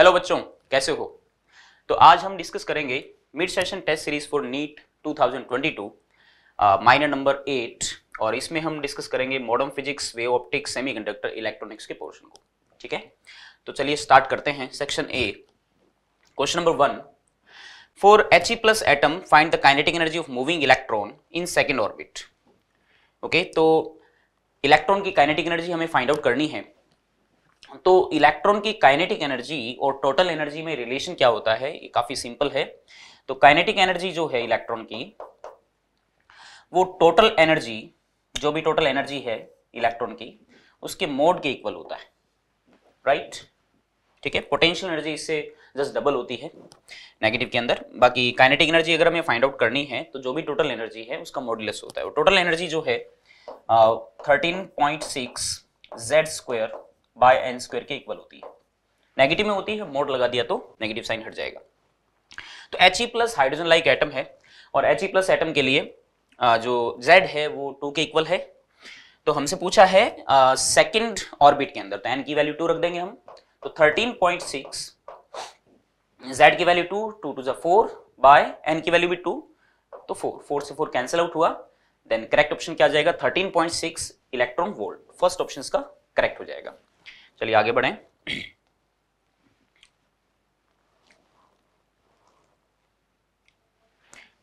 Hello बच्चों कैसे हो तो आज हम डिस्कस करेंगे mid session test series for NEET 2022 minor number eight और इसमें हम डिस्कस करेंगे modern physics wave optics semiconductor electronics के पोर्शन को ठीक है तो चलिए स्टार्ट करते हैं section A question number one for H E plus atom find the kinetic energy of moving electron in second orbit okay तो इलेक्ट्रॉन की काइनेटिक एनर्जी हमें फाइंड आउट करनी है तो इलेक्ट्रॉन की काइनेटिक एनर्जी और टोटल एनर्जी में relation क्या होता है ये काफी सिंपल है तो काइनेटिक एनर्जी जो है इलेक्ट्रॉन की वो टोटल एनर्जी जो भी टोटल एनर्जी है इलेक्ट्रॉन की उसके मोड के इक्वल होता है राइट ठीक है पोटेंशियल एनर्जी इससे जस्ट डबल होती है नेगेटिव के अंदर बाकी काइनेटिक एनर्जी अगर हमें फाइंड आउट करनी है तो जो भी टोटल एनर्जी है उसका मॉड्यूलस होता है टोटल एनर्जी जो है thirteen point six Z square by N square के इक्वल होती है नेगेटिव में होती है मोड लगा दिया तो नेगेटिव साइन हट जाएगा तो H E plus hydrogen like atom है और एच ई प्लस एटम के लिए जो जेड है वो टू के इक्वल है तो हमसे पूछा है सेकंड ऑर्बिट के अंदर तो एन की वैल्यू टू रख देंगे हम तो थर्टीन पॉइंट सिक्स जेड की value two two two four by N की वैल्यू भी टू तो फोर फोर से फोर कैंसिल आउट हुआ देन करेक्ट ऑप्शन क्या आ जाएगा six electron volt first option का करेक्ट हो जाएगा चलिए आगे बढ़ें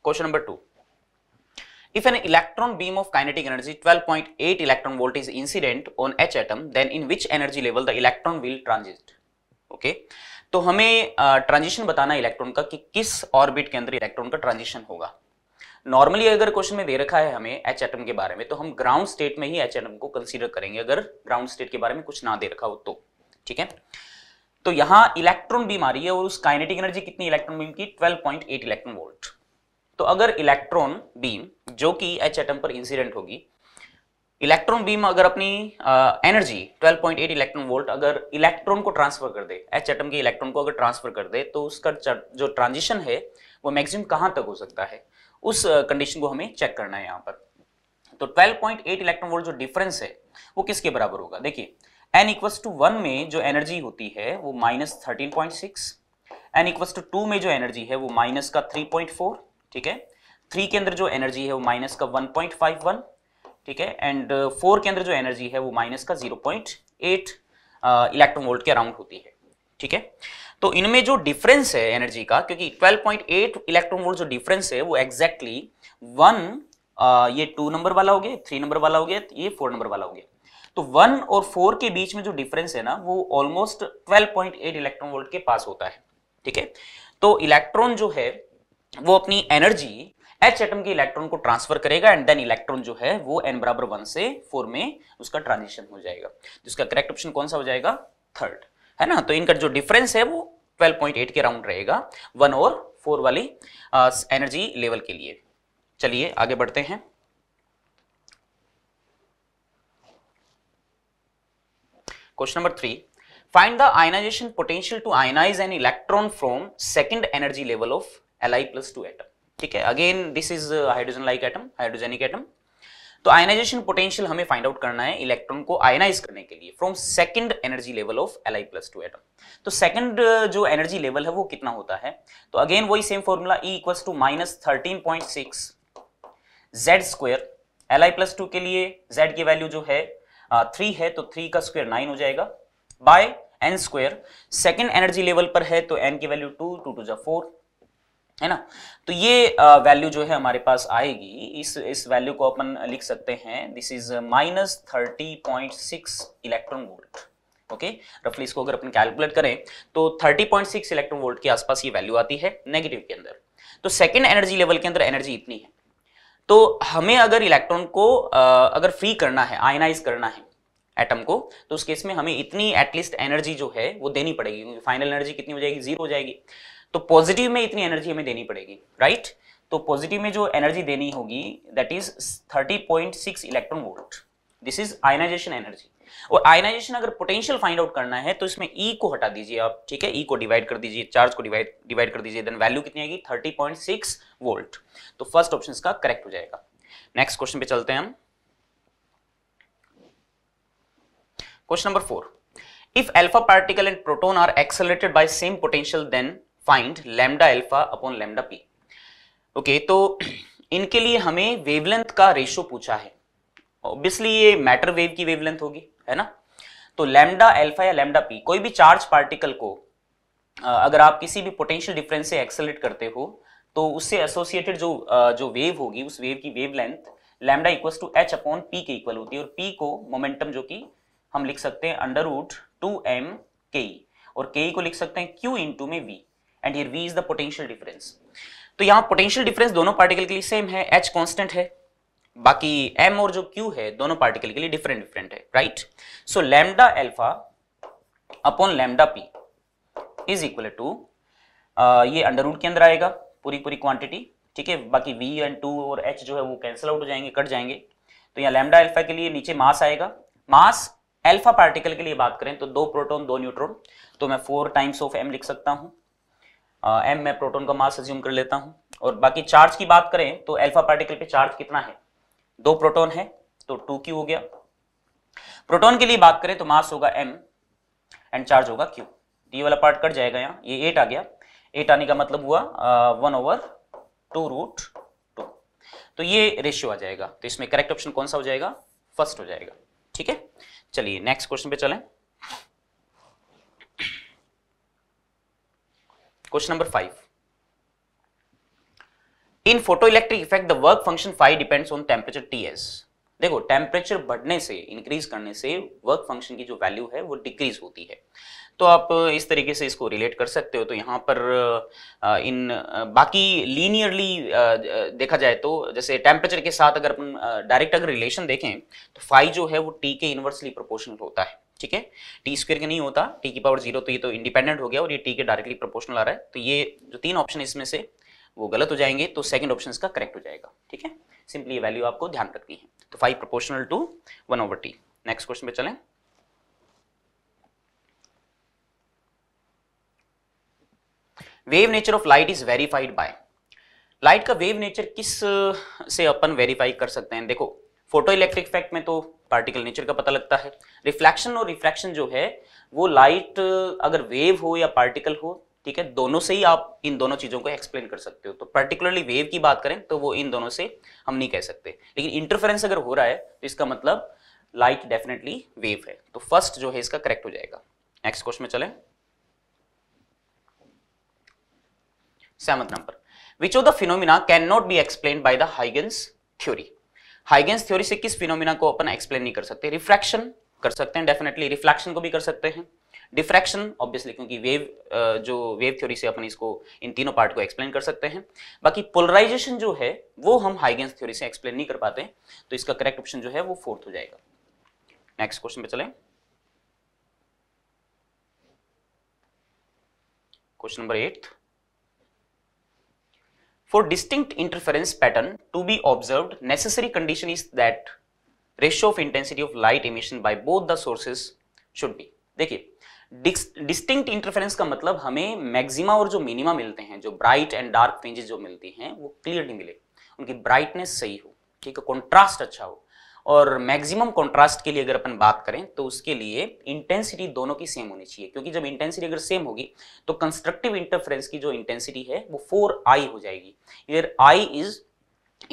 question number two If an electron beam of kinetic energy 12.8 electron volt is incident on H atom, then in which energy level the electron will transit? Okay. तो हमें transition uh, बताना electron का कि किस ऑर्बिट के अंदर electron का transition होगा नॉर्मली अगर क्वेश्चन में दे रखा है हमें एच एटम के बारे में तो हम ग्राउंड स्टेट में ही एच एटम को कंसीडर करेंगे अगर ग्राउंड स्टेट के बारे में कुछ ना दे रखा हो तो ठीक है तो यहां इलेक्ट्रॉन बीम आ रही है और उस काइनेटिक एनर्जी कितनी इलेक्ट्रॉन बीम की 12.8 इलेक्ट्रॉन वोल्ट तो अगर इलेक्ट्रॉन बीम जो कि एच एटम पर इंसिडेंट होगी इलेक्ट्रॉन बीम अगर अपनी आ, एनर्जी 12.8 इलेक्ट्रॉन वोल्ट अगर इलेक्ट्रॉन को ट्रांसफर कर दे एच एटम के इलेक्ट्रॉन को अगर ट्रांसफर कर दे तो उसका जो ट्रांजिशन है वो मैक्सिमम कहां तक हो सकता है उस कंडीशन को हमें चेक करना है यहां पर तो 12.8 इलेक्ट्रॉन वोल्ट जो डिफरेंस है वो किसके बराबर होगा देखिए एन इक्वस टू वन में जो एनर्जी होती है वो minus thirteen point six N equals two two में जो एनर्जी है वो माइनस का थ्री पॉइंट फोर ठीक है थ्री के अंदर जो एनर्जी है वो माइनस का वन पॉइंट फाइव वन ठीक है एंड फोर के अंदर जो एनर्जी है वो माइनस का zero point eight electron volt के अराउंड होती है ठीक है तो इनमें जो डिफरेंस है एनर्जी का क्योंकि 12.8 इलेक्ट्रॉन वोल्ट जो डिफरेंस है वो एग्जैक्टली वन ये टू नंबर वाला हो गया थ्री नंबर वाला हो गया ये फोर नंबर वाला हो गया तो वन और फोर के बीच में जो डिफरेंस है ना वो ऑलमोस्ट 12.8 इलेक्ट्रॉन वोल्ट के पास होता है ठीक है तो इलेक्ट्रॉन जो है वो अपनी एनर्जी एच एटम के इलेक्ट्रॉन को ट्रांसफर करेगा एंड देन इलेक्ट्रॉन जो है वो एन बराबर वन से फोर में उसका ट्रांजिशन हो जाएगा जिसका करेक्ट ऑप्शन कौन सा हो जाएगा थर्ड है ना तो इनका जो डिफरेंस है वो 12.8 के राउंड रहेगा वन और फोर वाली आ, एनर्जी लेवल के लिए चलिए आगे बढ़ते हैं question number three the ionization potential to to an electron from from energy level of L I plus two atom ठीक है again this is hydrogen like atom hydrogenic atom तो आयनाइजेशन पोटेंशियल हमें फाइंड आउट करना है electron को ionize करने के लिए from second energy level of L I plus two atom तो सेकंड uh, जो एनर्जी लेवल है वो कितना होता है तो अगेन वही same formula E equals to minus thirteen point six Z square L I plus two के लिए जेड की वैल्यू जो है थ्री uh, है तो थ्री का स्क्वेयर नाइन हो जाएगा by N square second energy level पर है तो एन की वैल्यू टू टू टू जा फोर है ना तो ये वैल्यू uh, जो है हमारे पास आएगी इस इस वैल्यू को अपन लिख सकते हैं this is minus thirty point six electron volt okay रफली इसको अगर अपन कैलकुलेट करें तो thirty point six electron volt के आसपास ये वैल्यू आती है नेगेटिव के अंदर तो सेकेंड एनर्जी लेवल के अंदर एनर्जी इतनी है तो हमें अगर इलेक्ट्रॉन को uh, अगर फ्री करना है आयनाइज करना है एटम को तो उस केस में हमें इतनी एटलीस्ट एनर्जी जो है वो देनी पड़ेगी क्योंकि फाइनल एनर्जी कितनी हो जाएगी जीरो हो जाएगी तो पॉजिटिव में इतनी एनर्जी हमें देनी पड़ेगी राइट तो पॉजिटिव में जो एनर्जी देनी होगी that is 30.6 electron volt this is ionization energy और आयनाइजेशन अगर पोटेंशियल फाइंड आउट करना है तो इसमें ई e को हटा दीजिए आप ठीक है ई e को डिवाइड कर दीजिए चार्ज को डिवाइड डिवाइड कर दीजिए देन वैल्यू कितनी आएगी 30.6 वोल्ट तो फर्स्ट ऑप्शन का करेक्ट हो जाएगा नेक्स्ट क्वेश्चन पे चलते हैं हम question number four if alpha particle and proton are accelerated by same potential then find lambda alpha upon lambda P okay तो इनके लिए हमें वेवलेंथ का रेशो पूछा है ऑब्वियसली ये मैटर वेव की वेवलेंथ होगी है ना तो लेमडा एल्फा या लेमडा पी कोई भी चार्ज पार्टिकल को अगर आप किसी भी पोटेंशियल डिफरेंस से एक्सेलेट करते हो तो उससे एसोसिएटेड जो जो वेव होगी उस वेव की wavelength lambda equal to H upon P के इक्वल होती है और पी को मोमेंटम जो कि हम लिख सकते हैं अंडर रूट टू एम के और के e को लिख सकते हैं क्यू इंटू में V and here V is the potential difference तो यहां पोटेंशियल डिफरेंस दोनों पार्टिकल के लिए सेम है एच कांस्टेंट है बाकी m और जो q है दोनों पार्टिकल के लिए डिफरेंट डिफरेंट है right so lambda alpha upon lambda p is equal to ये अंडर रूट के अंदर आएगा पूरी पूरी क्वांटिटी ठीक है बाकी v एंड 2 और h जो है वो कैंसिल आउट हो जाएंगे कट जाएंगे तो यहाँ लैम्डा एल्फा के लिए नीचे मास आएगा मास एल्फा पार्टिकल के लिए बात करें तो दो प्रोटॉन दो न्यूट्रॉन तो मैं फोर टाइम्स ऑफ एम लिख सकता हूं एम मैं प्रोटोन का मास एज्यूम कर लेता हूँ और बाकी चार्ज की बात करें तो एल्फा पार्टिकल पे चार्ज कितना है दो प्रोटोन है तो टू क्यू हो गया प्रोटोन के लिए बात करें तो मास होगा एम एंड चार्ज होगा क्यू डी वाला पार्ट कट जाएगा यहाँ ये एट आ गया एट आने का मतलब हुआ one over two root two तो ये रेशियो आ जाएगा तो इसमें करेक्ट ऑप्शन कौन सा हो जाएगा फर्स्ट हो जाएगा ठीक है चलिए नेक्स्ट क्वेश्चन पे चलें question number five in photo electric effect the work function phi depends on temperature T as देखो टेम्परेचर बढ़ने से इंक्रीज करने से वर्क फंक्शन की जो वैल्यू है वो डिक्रीज होती है तो आप इस तरीके से इसको रिलेट कर सकते हो तो यहाँ पर इन बाकी लीनियरली देखा जाए तो जैसे टेम्परेचर के साथ अगर अपन डायरेक्ट अगर रिलेशन देखें तो फाइव जो है वो टी के इन्वर्सली प्रोपोर्शनल होता है ठीक है टी स्क्र का नहीं होता टी की पावर जीरो तो ये तो इंडिपेंडेंट हो गया और ये टी के डायरेक्टली प्रोपोर्शनल आ रहा है तो ये जो तीन ऑप्शन इसमें से वो गलत हो जाएंगे तो सेकंड ऑप्शन का करेक्ट हो जाएगा ठीक है सिंपली ये वैल्यू आपको ध्यान रखनी है तो phi proportional to one over T next question पे चले wave nature of light is verified by light का वेव नेचर किस से अपन वेरीफाई कर सकते हैं देखो फोटो इलेक्ट्रिक इफेक्ट में तो पार्टिकल नेचर का पता लगता है रिफ्लेक्शन और रिफ्रैक्शन जो है वो लाइट अगर वेव हो या पार्टिकल हो ठीक है दोनों से ही आप इन दोनों चीज़ों को एक्सप्लेन कर सकते हो तो पर्टिकुलरली वेव की बात करें तो वो इन दोनों से हम नहीं कह सकते लेकिन इंटरफेरेंस अगर हो रहा है तो इसका मतलब लाइट डेफिनेटली वेव है तो फर्स्ट जो है इसका करेक्ट हो जाएगा नेक्स्ट क्वेश्चन में चले seventh number which of the phenomena can not be explain by the Huygens theory Huygens theory से किस फिनोमिना को अपन एक्सप्लेन नहीं कर सकते रिफ्रैक्शन कर सकते हैं डेफिनेटली रिफ्लेक्शन को भी कर सकते हैं डिफ्रैक्शन ऑब्वियसली क्योंकि वेव जो वेव थ्योरी से अपन इसको इन तीनों पार्ट को एक्सप्लेन कर सकते हैं बाकी पोलराइजेशन जो है वो हम हाइगेंस थ्योरी से एक्सप्लेन नहीं कर पाते तो इसका करेक्ट ऑप्शन जो है वो फोर्थ हो जाएगा नेक्स्ट क्वेश्चन पे चले question number eight For distinct interference pattern to be observed, necessary condition is that ratio of intensity of light emission by both the sources should be. देखिए distinct interference का मतलब हमें maxima और जो minima मिलते हैं जो ब्राइट एंड डार्क फ्रिंजेस जो मिलती हैं वो क्लियरली मिले उनकी ब्राइटनेस सही हो ठीक है कॉन्ट्रास्ट अच्छा हो और मैक्सिमम कंट्रास्ट के लिए अगर अपन बात करें तो उसके लिए इंटेंसिटी दोनों की सेम होनी चाहिए क्योंकि जब इंटेंसिटी अगर सेम होगी तो कंस्ट्रक्टिव इंटरफ्रेंस की जो इंटेंसिटी है वो फोर आई हो जाएगी इधर I is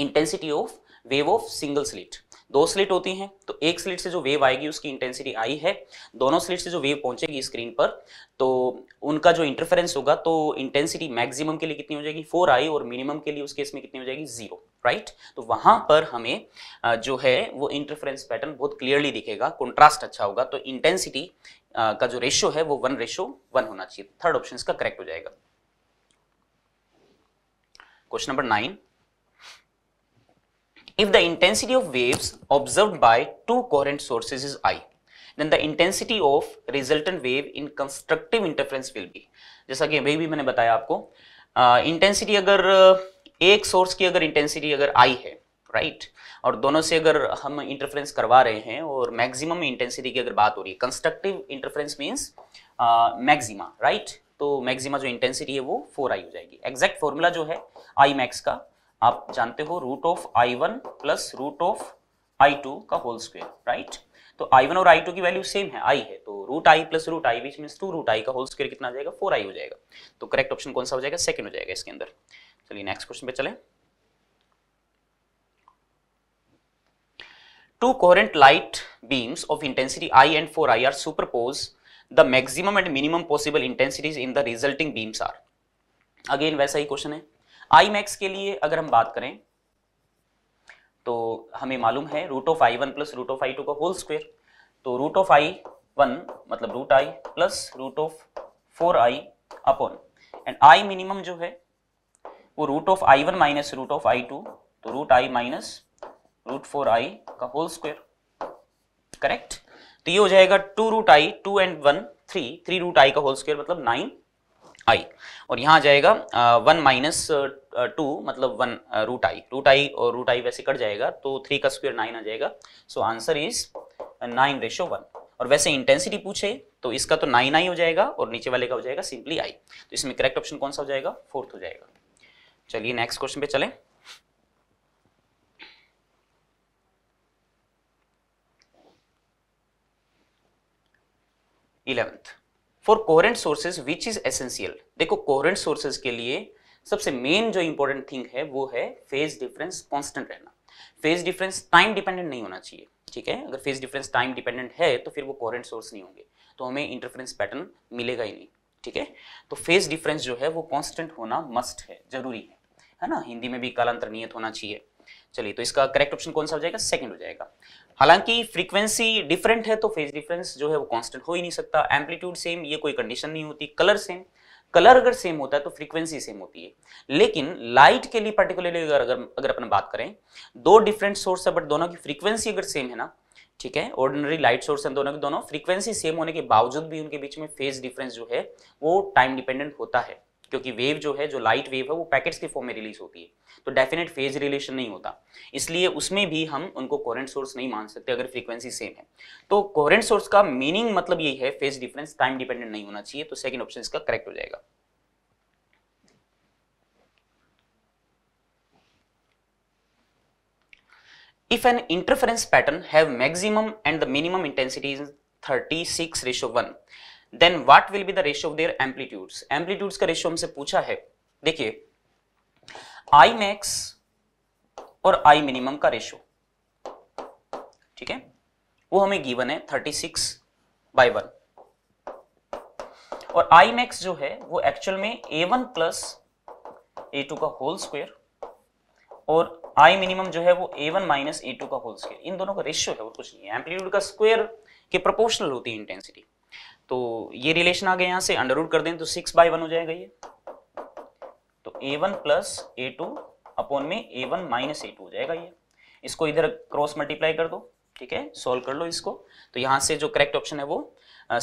intensity of wave of single slit दो स्लिट होती हैं तो एक स्लिट से जो वेव आएगी उसकी इंटेंसिटी आई है दोनों स्लिट से जो वेव पहुंचेगी स्क्रीन पर तो उनका जो इंटरफेरेंस होगा तो इंटेंसिटी मैक्सिमम के लिए कितनी हो जाएगी फोर आई और मिनिमम के लिए उस केस में कितनी हो जाएगी जीरो राइट तो वहां पर हमें जो है वो इंटरफेरेंस पैटर्न बहुत क्लियरली दिखेगा कॉन्ट्रास्ट अच्छा होगा तो इंटेंसिटी का जो रेशियो है वो वन रेशियो वन होना चाहिए थर्ड ऑप्शन का करेक्ट हो जाएगा question number nine If the intensity of waves observed by two coherent sources is I, then the intensity of resultant wave in constructive interference will be. जैसा कि अभी भी मैंने बताया आपको इंटेंसिटी uh, अगर एक सोर्स की अगर इंटेंसिटी अगर आई है राइट right? और दोनों से अगर हम इंटरफ्रेंस करवा रहे हैं और मैक्सिमम इंटेंसिटी की अगर बात हो रही है constructive interference means maxima right तो मैक्सिमा जो इंटेंसिटी है वो फोर आई हो जाएगी एग्जैक्ट फॉर्मूला जो है आई मैक्स का आप जानते हो root of I one plus root of I two का होल स्क्वेयर राइट तो आई वन और आई टू की वैल्यू सेम है आई है तो root I plus root I बीच में टू रूट आई का होल स्क्वेयर कितना आ जाएगा फोर आई हो जाएगा तो करेक्ट ऑप्शन कौन सा हो जाएगा सेकंड हो जाएगा इसके अंदर चलिए नेक्स्ट क्वेश्चन पे चले two coherent light beams of intensity I and four I are superpose the maximum and minimum possible intensities in the resulting beams are again वैसा ही क्वेश्चन है आई मैक्स के लिए अगर हम बात करें तो हमें मालूम है root of I one plus root of I two का होल स्क्वेयर तो रूट ऑफ आई वन मतलब root I plus root of four I upon and I minimum जो है वो root of I one minus root of I two तो root I minus root four I का whole square correct तो ये हो जाएगा two root I two and one three three root आई का होल स्क्वेयर मतलब नाइन आई और यहाँ आ जाएगा वन माइनस टू मतलब one root I root I और रूट आई वैसे कट जाएगा तो थ्री का स्क्वायर नाइन आ जाएगा so answer is nine ratio one और वैसे इंटेंसिटी पूछे तो इसका तो नाइन आई हो जाएगा और नीचे वाले का हो जाएगा सिंपली आई तो इसमें करेक्ट ऑप्शन कौन सा हो जाएगा फोर्थ हो जाएगा चलिए नेक्स्ट क्वेश्चन पे चले eleventh for coherent sources which is essential देखो कोहरेंट सोर्सेज के लिए सबसे मेन जो इंपॉर्टेंट थिंग है वो है फेज डिफरेंस कॉन्स्टेंट रहना फेज डिफरेंस टाइम डिपेंडेंट नहीं होना चाहिए ठीक है अगर फेज डिफरेंस टाइम डिपेंडेंट है तो फिर वो कोहरेंट सोर्स नहीं होंगे तो हमें इंटरफेरेंस पैटर्न मिलेगा ही नहीं ठीक है तो फेज डिफरेंस जो है वो कॉन्स्टेंट होना मस्ट है जरूरी है है ना हिंदी में भी कालांतर नियत होना चाहिए चलिए तो इसका करेक्ट ऑप्शन कौन सा हो जाएगा सेकंड हो जाएगा हालांकि फ्रीक्वेंसी डिफरेंट है तो फेज डिफरेंस जो है वो कांस्टेंट हो ही नहीं सकता एम्पलीट्यूड सेम ये कोई कंडीशन नहीं होती कलर सेम कलर अगर सेम होता है तो फ्रीक्वेंसी सेम होती है लेकिन लाइट के लिए पर्टिकुलरली अगर अगर अपन बात करें दो डिफरेंट सोर्स है बट दोनों की फ्रीक्वेंसी अगर सेम है ना ठीक है ऑर्डिनरी लाइट सोर्स हैं दोनों के दोनों फ्रीक्वेंसी सेम होने के बावजूद भी उनके बीच में फेज डिफरेंस जो है वो टाइम डिपेंडेंट होता है क्योंकि वेव जो है जो लाइट वेव है वो पैकेट्स के फॉर्म में रिलीज होती है तो डेफिनेट फेज रिलेशन नहीं होता इसलिए उसमें भी हम उनको कोरेंट सोर्स नहीं मान सकते अगर फ्रीक्वेंसी सेम है तो कोरेंट सोर्स का मीनिंग मतलब ये है फेज डिफरेंस टाइम डिपेंडेंट नहीं होना चाहिए तो सेकेंड ऑप्शन इसका करेक्ट हो जाएगा if an interference pattern have maximum and the minimum intensity is 36 ratio then what will be the ratio of their amplitudes amplitudes का रेशियो हमसे पूछा है देखिए आई मैक्स और आई मिनिमम का रेशियो ठीक है वो हमें गिवन है 36 सिक्स बाय वन और आई मैक्स जो है वो एक्चुअल में A one plus A two का होल स्क्वेयर और आई मिनिमम जो है वो A one minus A two का होल स्क्वेयर इन दोनों का रेशियो है और कुछ नहीं है एम्पलीट्यूड का स्क्वेयर के प्रोपोर्शनल होती है इंटेंसिटी तो ये रिलेशन आ गया यहां से अंडर रूट कर दें तो सिक्स बाई वन हो जाएगा ये तो A one plus A two upon में A one minus A two हो जाएगा ये इसको इधर क्रॉस मल्टीप्लाई कर दो ठीक है सोल्व कर लो इसको तो यहां से जो करेक्ट ऑप्शन है वो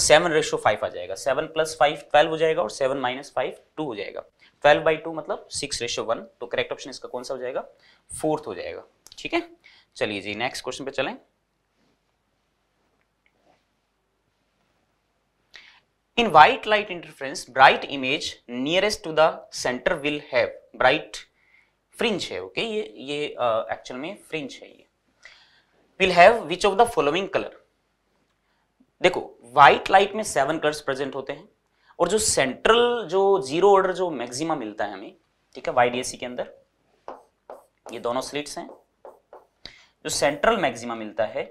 सेवन रेशो फाइव आ जाएगा सेवन प्लस फाइव ट्वेल्व हो जाएगा और सेवन माइनस फाइव टू हो जाएगा ट्वेल्व बाई टू मतलब सिक्स रेशो वन तो करेक्ट ऑप्शन इसका कौन सा हो जाएगा फोर्थ हो जाएगा ठीक है चलिए जी नेक्स्ट क्वेश्चन पे चलें in white light interference bright image nearest to the centre will have bright fringe है ओके ये ये एक्चुअल uh, में फ्रिंज है ये will have which of the following colour देखो व्हाइट लाइट में सेवन कलर्स प्रेजेंट होते हैं और जो सेंट्रल जो जीरो ऑर्डर जो मैक्सिमा मिलता है हमें ठीक है वाइट एसी के अंदर ये दोनों स्लिट्स हैं जो सेंट्रल मैक्सिमा मिलता है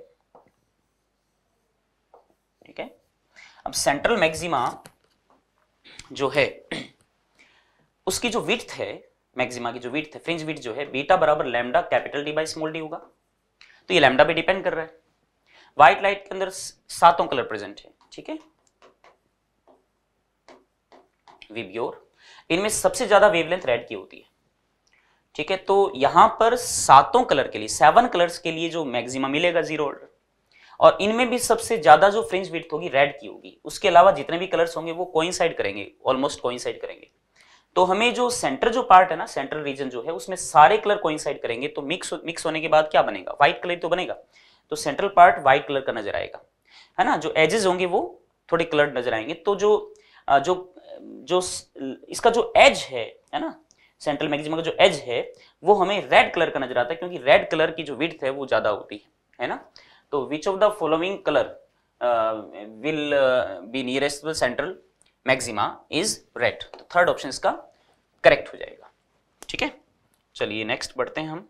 अब सेंट्रल मैक्सिमा जो है उसकी जो विथ है मैक्सिमा की जो विथ है फ्रिंज विथ जो है बीटा बराबर lambda capital D by small D होगा तो ये लैमडा पे डिपेंड कर रहा है व्हाइट लाइट के अंदर सातों कलर प्रेजेंट है ठीक है विब्योर इनमें सबसे ज्यादा वेवलेंथ रेड की होती है ठीक है तो यहां पर सातों कलर के लिए सेवन कलर्स के लिए जो मैक्सिमा मिलेगा जीरो ऑर्डर और इनमें भी सबसे ज़्यादा जो फ्रिंज विथ होगी रेड की होगी उसके अलावा जितने भी कलर्स होंगे वो कोइंसाइड करेंगे ऑलमोस्ट कोइंसाइड करेंगे तो हमें जो सेंटर जो पार्ट है ना सेंट्रल रीजन जो है उसमें सारे कलर कोइंसाइड करेंगे तो मिक्स मिक्स होने के बाद क्या बनेगा व्हाइट कलर तो बनेगा तो सेंट्रल पार्ट व्हाइट कलर का नजर आएगा है ना जो एजेस होंगे वो थोड़े कलर्ड नजर आएंगे तो जो जो जो इसका जो एज है है ना सेंट्रल मैगजिमा का जो एज है वो हमें रेड कलर का नजर आता है क्योंकि रेड कलर की जो विथ है वो ज्यादा होती है है ना तो which of the following colour will be nearest central maxima is red तो थर्ड ऑप्शन इसका करेक्ट हो जाएगा ठीक है चलिए नेक्स्ट बढ़ते हैं हम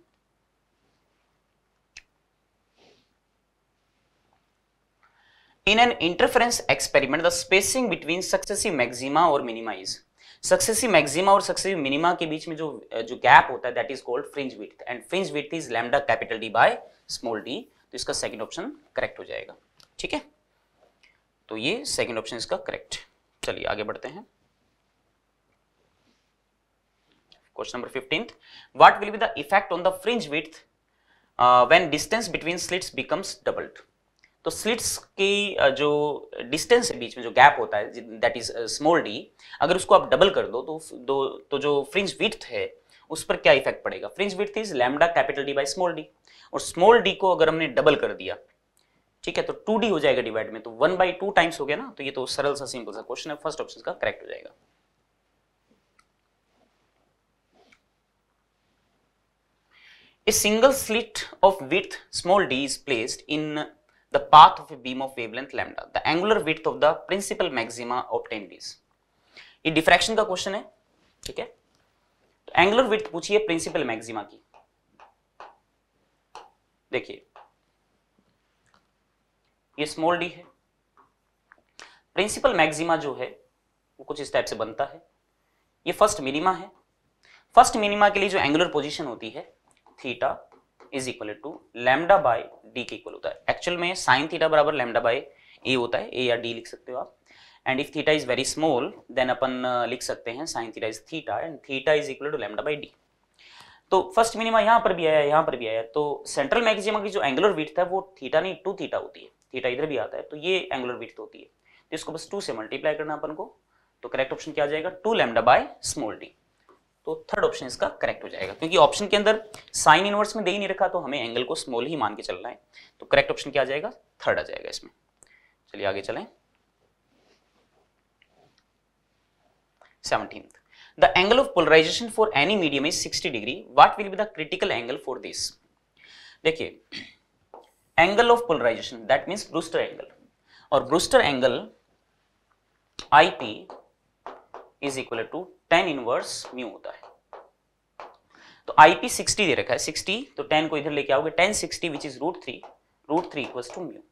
in an interference experiment the spacing between successive maxima और मिनिमा इज सक्सेसिव मैक्सिमा और सक्सेसिव मिनिमा के बीच में जो uh, जो गैप होता है that is called fringe width and fringe width is lambda capital D by small D तो इसका सेकंड ऑप्शन करेक्ट हो जाएगा ठीक है तो ये सेकंड ऑप्शन इसका करेक्ट चलिए आगे बढ़ते हैं question number fifteenth what will be the effect on the fringe width when distance between slits becomes doubled तो स्लिट्स की uh, जो डिस्टेंस बीच में जो गैप होता है दैट इज स्मॉल डी अगर उसको आप डबल कर दो तो, दो, तो जो फ्रिंज विथ है उस पर क्या इफेक्ट पड़ेगा fringe width is lambda capital D by small D और स्मॉल डी को अगर हमने डबल कर दिया ठीक है तो टू डी हो जाएगा डिवाइड में तो वन बाई टू टाइम्स हो गया ना तो ये तो सरल सा सिंपल सा क्वेश्चन है फर्स्ट ऑप्शन का करेक्ट हो जाएगा single slit of width small D is placed in the path of a beam of wavelength lambda the angular width of the principal maxima of ten is. ये diffraction का question है ठीक है तो angular width पूछिए principal maxima की देखिए ये स्मॉल डी है प्रिंसिपल मैक्सिमा जो है वो कुछ इस टाइप से बनता है ये फर्स्ट मिनिमा है फर्स्ट मिनिमा के लिए जो एंगुलर पोजीशन होती है theta is equal to lambda by D के इक्वल होता है एक्चुअल में साइन थीटा बराबर लैमडा बाय ए होता है ए या डी लिख सकते हो आप and if theta is very small then अपन uh, लिख सकते हैं sine theta is theta and theta is equal to lambda by D तो फर्स्ट मिनिमा यहाँ पर भी आया यहाँ पर भी आया तो सेंट्रल मैक्सिमा की जो एंगुलर विथ है वो थीटा नहीं टू थीटा होती है थीटा इधर भी आता है तो ये एंगुलर वीट होती है तो इसको बस टू से मल्टीप्लाई करना अपन को तो करेक्ट ऑप्शन क्या आ जाएगा two lambda by small D तो थर्ड ऑप्शन इसका करेक्ट हो जाएगा क्योंकि ऑप्शन के अंदर साइन इनवर्स में दे ही नहीं रखा तो हमें एंगल को स्मॉल ही मान के चलना है तो करेक्ट ऑप्शन क्या आ जाएगा थर्ड आ जाएगा इसमें चलिए आगे चलें 17th. The angle of polarization for any medium is 60 degree. What will be the critical angle for this? देखिए angle of polarization that means Brewster angle और Brewster angle I P is equal to tan inverse mu होता है तो I P sixty दे रखा है sixty तो ten को इधर लेके आओगे tan sixty which is root three root three equal to mu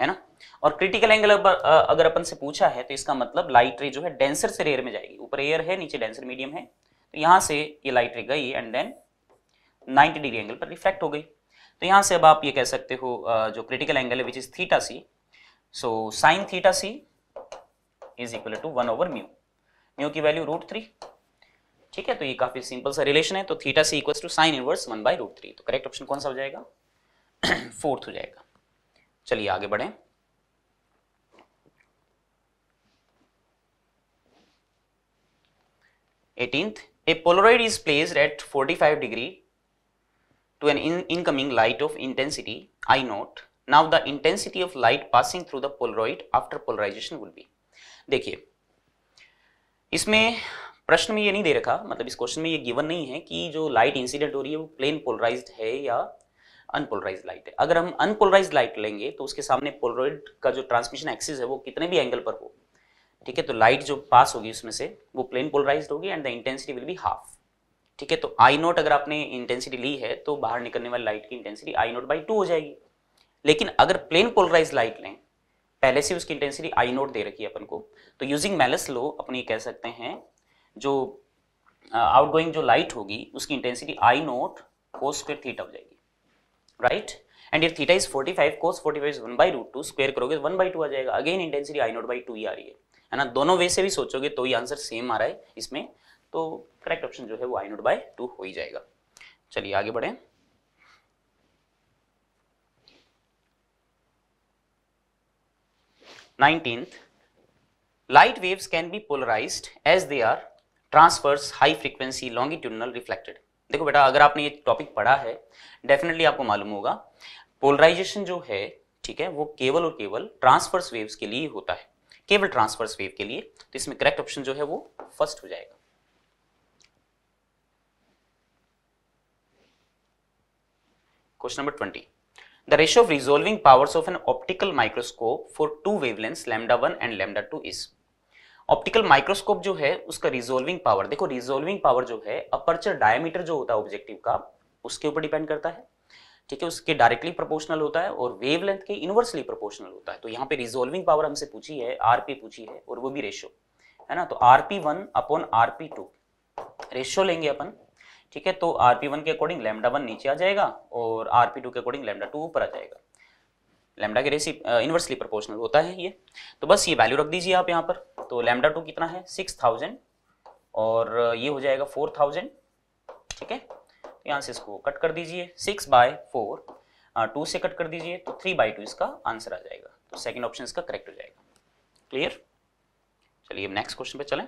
है ना और क्रिटिकल एंगल अगर अपन से पूछा है तो इसका मतलब लाइट रे जो है डेंसर से रेयर में जाएगी ऊपर एयर है नीचे डेंसर मीडियम है तो यहां से ये लाइट रे गई एंड देन 90 डिग्री एंगल पर रिफ्लेक्ट हो गई तो यहां से अब आप ये कह सकते हो जो क्रिटिकल एंगल है which is theta C so sine theta C is equal to one over mu mu की वैल्यू रूट थ्री ठीक है तो ये काफी सिंपल सा रिलेशन है तो theta C equal to sine inverse one by root three तो करेक्ट ऑप्शन कौन सा हो जाएगा फोर्थ हो जाएगा चलिए आगे बढ़े eighteenth a polaroid is placed at 45 degree to an incoming light of intensity I naught now the intensity of light passing through the polaroid after polarization would be देखिए इसमें प्रश्न में ये नहीं दे रखा मतलब इस क्वेश्चन में ये गिवन नहीं है कि जो लाइट इंसिडेंट हो रही है वो प्लेन पोलराइज्ड है या अनपोलराइज लाइट है अगर हम अनपोलराइज लाइट लेंगे तो उसके सामने पोलराइड का जो ट्रांसमिशन एक्सिस है वो कितने भी एंगल पर हो ठीक है तो लाइट जो पास होगी उसमें से वो प्लेन पोलराइज होगी and the intensity will be half ठीक है तो आई नोट अगर आपने इंटेंसिटी ली है तो बाहर निकलने वाली लाइट की intensity I naught by two हो जाएगी लेकिन अगर प्लेन पोलराइज लाइट लें पहले से उसकी इंटेंसिटी आई नोट दे रखी है अपन को तो यूजिंग मैलस लो अपन ये कह सकते हैं जो आउटगोइंग uh, गोइंग जो लाइट होगी उसकी intensity I naught cos square theta हो जाएगी राइट एंड ये theta is 45 cos 45 is 1 by root two square करोगे वन बाई टू आ जाएगा again intensity I naught by two ही आ रही है है ना दोनों वे से भी सोचोगे तो ही आंसर सेम आ रहा है इसमें तो करेक्ट ऑप्शन जो है वो आई नोट बाई टू हो ही जाएगा चलिए आगे बढ़े nineteenth light waves can be polarize as they are transfers high frequency longitudinal reflected देखो बेटा अगर आपने ये टॉपिक पढ़ा है डेफिनेटली आपको मालूम होगा पोलराइजेशन जो है ठीक है वो केवल और केवल ट्रांसफर्स वेव्स के लिए होता है केवल ट्रांसफर्स वेव के लिए तो इसमें करेक्ट ऑप्शन जो है वो फर्स्ट हो जाएगा question number twenty The ratio of resolving powers of an optical microscope for two wavelengths lambda 1 and lambda 2 is optical microscope जो है उसका रिजोल्विंग पावर देखो रिजोल्विंग पावर जो है अपर्चर डायमीटर जो होता है ऑब्जेक्टिव का उसके ऊपर डिपेंड करता है ठीक है उसके डायरेक्टली प्रोपोर्शनल होता है और वेवलेंथ के इनवर्सली प्रोपोर्शनल होता है तो यहाँ पे रिजोल्विंग पावर हमसे पूछी है आरपी पूछी है और वो भी रेशो है ना तो RP one upon RP two ratio लेंगे अपन ठीक है तो आरपी वन के अकॉर्डिंग लेमडा वन नीचे आ जाएगा और आरपी टू के अकॉर्डिंग लेमडा टू ऊपर आ जाएगा लेमडा के रेसी इन्वर्सली प्रोपोर्शनल होता है ये तो बस ये वैल्यू रख दीजिए आप यहाँ पर तो लेमडा टू कितना है सिक्स थाउजेंड और ये हो जाएगा फोर थाउजेंड ठीक है तो यहाँ से इसको कट कर दीजिए सिक्स बाय फोर टू से कट कर दीजिए तो थ्री बाई टू इसका आंसर आ जाएगा तो सेकेंड ऑप्शन इसका करेक्ट हो जाएगा क्लियर चलिए नेक्स्ट क्वेश्चन पे चलें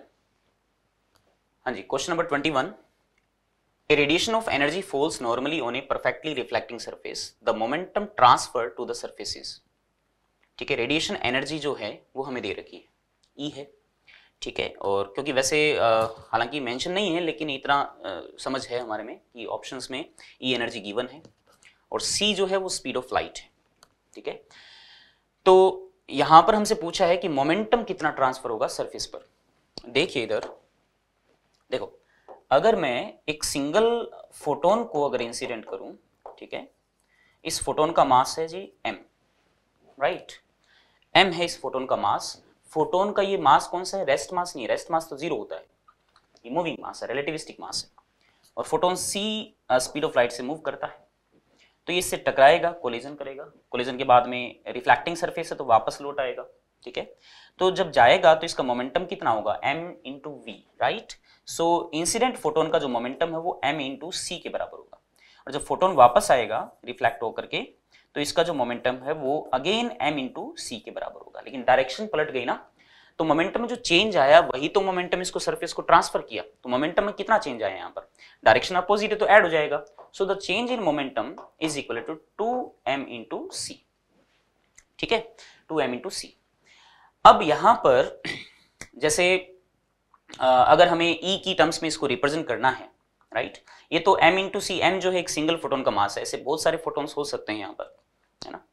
हाँ जी question number twenty one The radiation of energy falls normally on a perfectly reflecting surface. The momentum transfer to the surfaces. ठीक है रेडिएशन एनर्जी जो है वो हमें दे रखी है ई e है ठीक है और क्योंकि वैसे हालांकि मेंशन नहीं है लेकिन इतना आ, समझ है हमारे में कि ऑप्शंस में ई एनर्जी गिवन है और सी जो है वो स्पीड ऑफ लाइट है ठीक है तो यहां पर हमसे पूछा है कि मोमेंटम कितना ट्रांसफर होगा सरफेस पर देखिए इधर देखो अगर मैं एक सिंगल फोटोन को अगर इंसिडेंट करूं ठीक है इस फोटोन का मास है जी एम राइट एम है इस फोटोन का मास फोटोन का ये मास कौन सा है रेस्ट मास नहीं रेस्ट मास तो जीरो होता है ये मूविंग मास है रिलेटिविस्टिक मास है और photon C speed of light से मूव करता है तो ये इससे टकराएगा कोलिजन करेगा कोलिजन के बाद में रिफ्लेक्टिंग सरफेस है तो वापस लौट आएगा ठीक है तो जब जाएगा तो इसका मोमेंटम कितना होगा M into V right so incident photon का जो मोमेंटम है वो एम इन टू सी के बराबर होगा और जब फोटोन वापस आएगा रिफ्लेक्ट होकर के तो इसका जो मोमेंटम है वो again M into C के बराबर होगा लेकिन डायरेक्शन पलट गई ना तो मोमेंटम में जो चेंज आया वही तो मोमेंटम इसको सरफेस को ट्रांसफर किया तो मोमेंटम में कितना चेंज आया यहाँ पर डायरेक्शन अपोजिट है तो ऐड हो जाएगा so the change in momentum is equal to two M into C ठीक है two M into C अब यहां पर जैसे अगर हमें ई e की टर्म्स में इसको रिप्रेजेंट करना है राइट ये तो m इंटू सी एम जो है एक सिंगल फोटोन का मास है ऐसे बहुत सारे फोटोन्स हो सकते हैं यहाँ पर है ना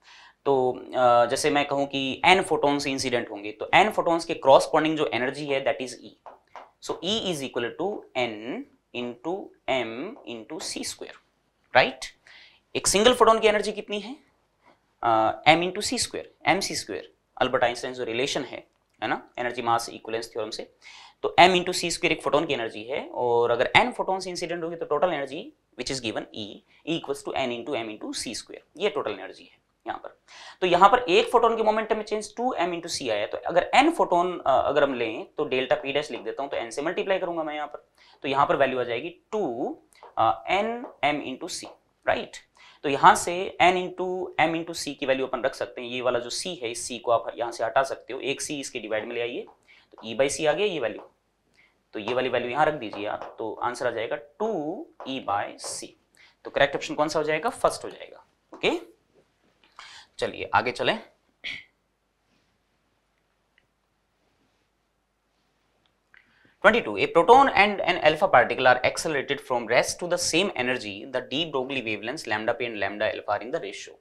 तो जैसे मैं कहूँ कि एन फोटोन्स इंसिडेंट होंगे तो एन फोटोन्स के क्रॉस क्रॉसपॉन्डिंग जो एनर्जी है that is E so E is equal to N into M into C square right एक सिंगल फोटोन की एनर्जी कितनी है M into C square M C square Albert Einstein जो relation है है ना एनर्जी मास इक्वलेंस थ्योरम से तो एम इंटू सी स्क्र एक फोटोन की एनर्जी है और अगर एन फोटोन से इंसिडेंट होगी तो total energy which is given E equals to N into M into C square ये टोटल एनर्जी है यहाँ पर तो यहाँ पर एक फोटोन के मोमेंटम में change two M into C आया तो अगर एन फोटोन अगर हम लें तो डेल्टा पी डैश लिख देता हूँ तो एन से मल्टीप्लाई करूंगा मैं यहाँ पर तो यहाँ पर वैल्यू आ जाएगी two N M into C right तो यहाँ से n into M into C की वैल्यू अपन रख सकते हैं ये वाला जो c है इस c को आप यहाँ से हटा सकते हो एक c इसके डिवाइड में ले आइए तो ई बाई सी आ गया ये वैल्यू तो ये वाली वैल्यू यहाँ रख दीजिए आप तो आंसर आ जाएगा टू ई बाय सी तो करेक्ट ऑप्शन कौन सा हो जाएगा फर्स्ट हो जाएगा ओके चलिए आगे चले Twenty two. A proton and an alpha particle are accelerated from rest to the same energy. The de Broglie wavelengths lambda p and lambda alpha are in the ratio.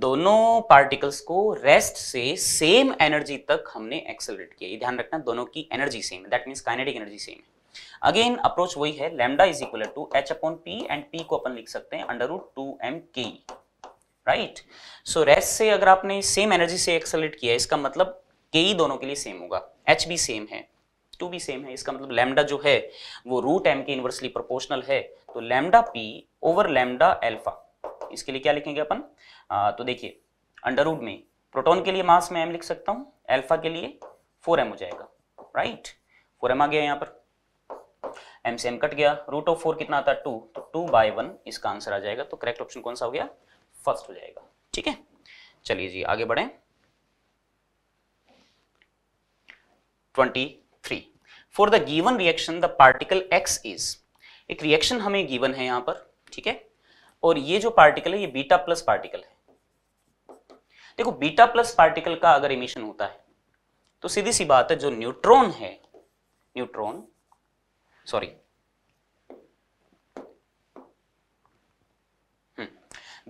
दोनों particles को rest से same energy तक हमने accelerate किया ये ध्यान रखना दोनों की एनर्जी same that means kinetic energy same है अगेन अप्रोच वही है lambda is equal to H upon P and P को अपन लिख सकते हैं under root two M K right so rest से अगर आपने सेम एनर्जी से एक्सेलरेट किया इसका मतलब के ही दोनों के लिए सेम होगा एच भी सेम है टू भी सेम है इसका मतलब लैम्डा जो है वो रूट एम के इनवर्सली प्रोपोर्शनल है तो lambda P over lambda alpha इसके लिए क्या लिखेंगे अपन तो देखिए अंडरवुड में प्रोटोन के लिए मास में एम लिख सकता हूं एल्फा के लिए फोर एम हो जाएगा राइट फोर एम आ गया यहां पर एम से एम कट गया रूट ऑफ फोर कितना आता है टू तो टू बाय वन इसका आंसर आ जाएगा तो करेक्ट ऑप्शन कौन सा हो गया फर्स्ट हो जाएगा ठीक है चलिए जी आगे बढ़े twenty three for the given reaction the particle X is एक रिएक्शन हमें गिवन है यहां पर ठीक है और ये जो पार्टिकल है ये बीटा प्लस पार्टिकल है देखो बीटा प्लस पार्टिकल का अगर इमिशन होता है तो सीधी सी बात है जो न्यूट्रॉन है neutron sorry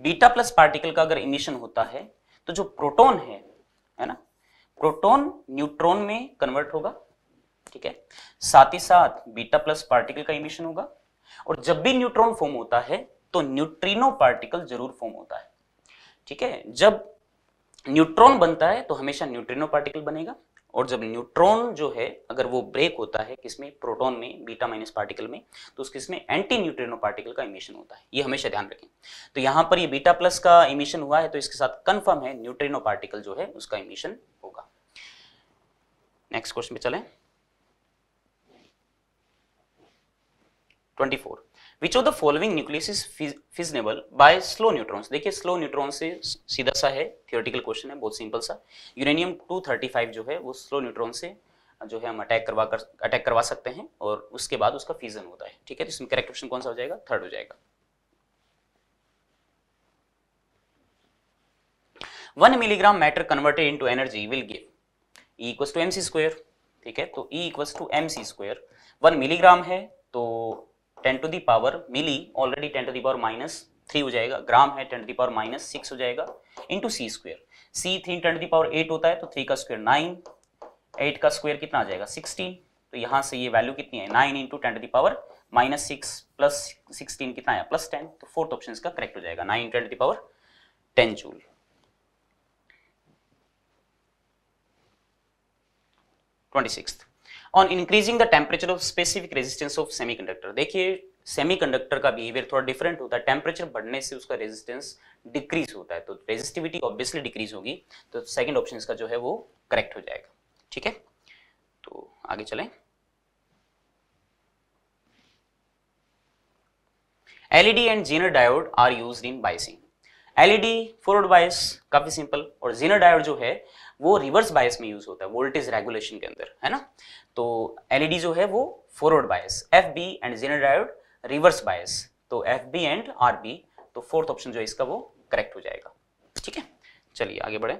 beta plus particle का अगर इमिशन होता है तो जो प्रोटॉन है है ना प्रोटॉन न्यूट्रॉन में कन्वर्ट होगा ठीक है साथ ही साथ बीटा प्लस पार्टिकल का इमिशन होगा और जब भी न्यूट्रॉन फॉर्म होता है तो न्यूट्रिनो पार्टिकल जरूर फॉर्म होता है ठीक है जब न्यूट्रॉन बनता है तो हमेशा न्यूट्रिनो पार्टिकल बनेगा और जब न्यूट्रॉन जो है अगर वो ब्रेक होता है किसमें प्रोटॉन में बीटा माइनस पार्टिकल में तो उस किसमें एंटी न्यूट्रिनो पार्टिकल का इमिशन होता है ये हमेशा ध्यान रखें तो यहाँ पर ये बीटा प्लस का इमिशन हुआ है तो इसके साथ कंफर्म है न्यूट्रिनो पार्टिकल जो है उसका इमिशन होगा नेक्स्ट क्वेश्चन में चले twenty four which of the following nucleus is fissionable by slow neutrons देखिए स्लो न्यूट्रॉन से सीधा सा है थियोरटिकल क्वेश्चन है बहुत सिंपल सा यूरेनियम 235 जो है वो स्लो न्यूट्रॉन से जो है हम अटैक करवा कर अटैक करवा सकते हैं और उसके बाद उसका फिजन होता है ठीक है तो इसमें करेक्ट ऑप्शन कौन सा हो जाएगा थर्ड हो जाएगा one milligram matter converted into energy will give E equals to M C square ठीक है तो E equals to M C square one milligram है तो ten to the power milli already ten to the power minus three हो जाएगा gram है ten to the power minus six हो जाएगा into C square C three ten to the power eight होता है तो थ्री का स्क्वेयर नाइन एट का स्क्वेयर कितना आ जाएगा सिक्सटीन तो यहाँ से ये वैल्यू कितनी है nine into ten to the power minus six plus sixteen कितना आया प्लस टेन तो फोर्थ ऑप्शन का करेक्ट हो जाएगा nine ten to the power ten joule twenty six on increasing the temperature of specific resistance of semiconductor देखिए semiconductor का behaviour थोड़ा different होता है टेम्परेचर बढ़ने से उसका रेजिस्टेंस डिक्रीज होता है तो रेजिस्टिविटी ऑब्वियसली डिक्रीज होगी तो सेकेंड ऑप्शन इसका जो है वो करेक्ट हो जाएगा ठीक है तो आगे चलें LED and Zener diode are use in biasing LED forward bias काफी सिंपल और जीनर डायोड जो है वो रिवर्स बायस में यूज होता है वोल्टेज रेगुलेशन के अंदर है ना तो एलईडी e जो है वो forward bias F B and Zener diode reverse bias तो F B and R B तो फोर्थ ऑप्शन जो है इसका वो करेक्ट हो जाएगा ठीक है चलिए आगे बढ़े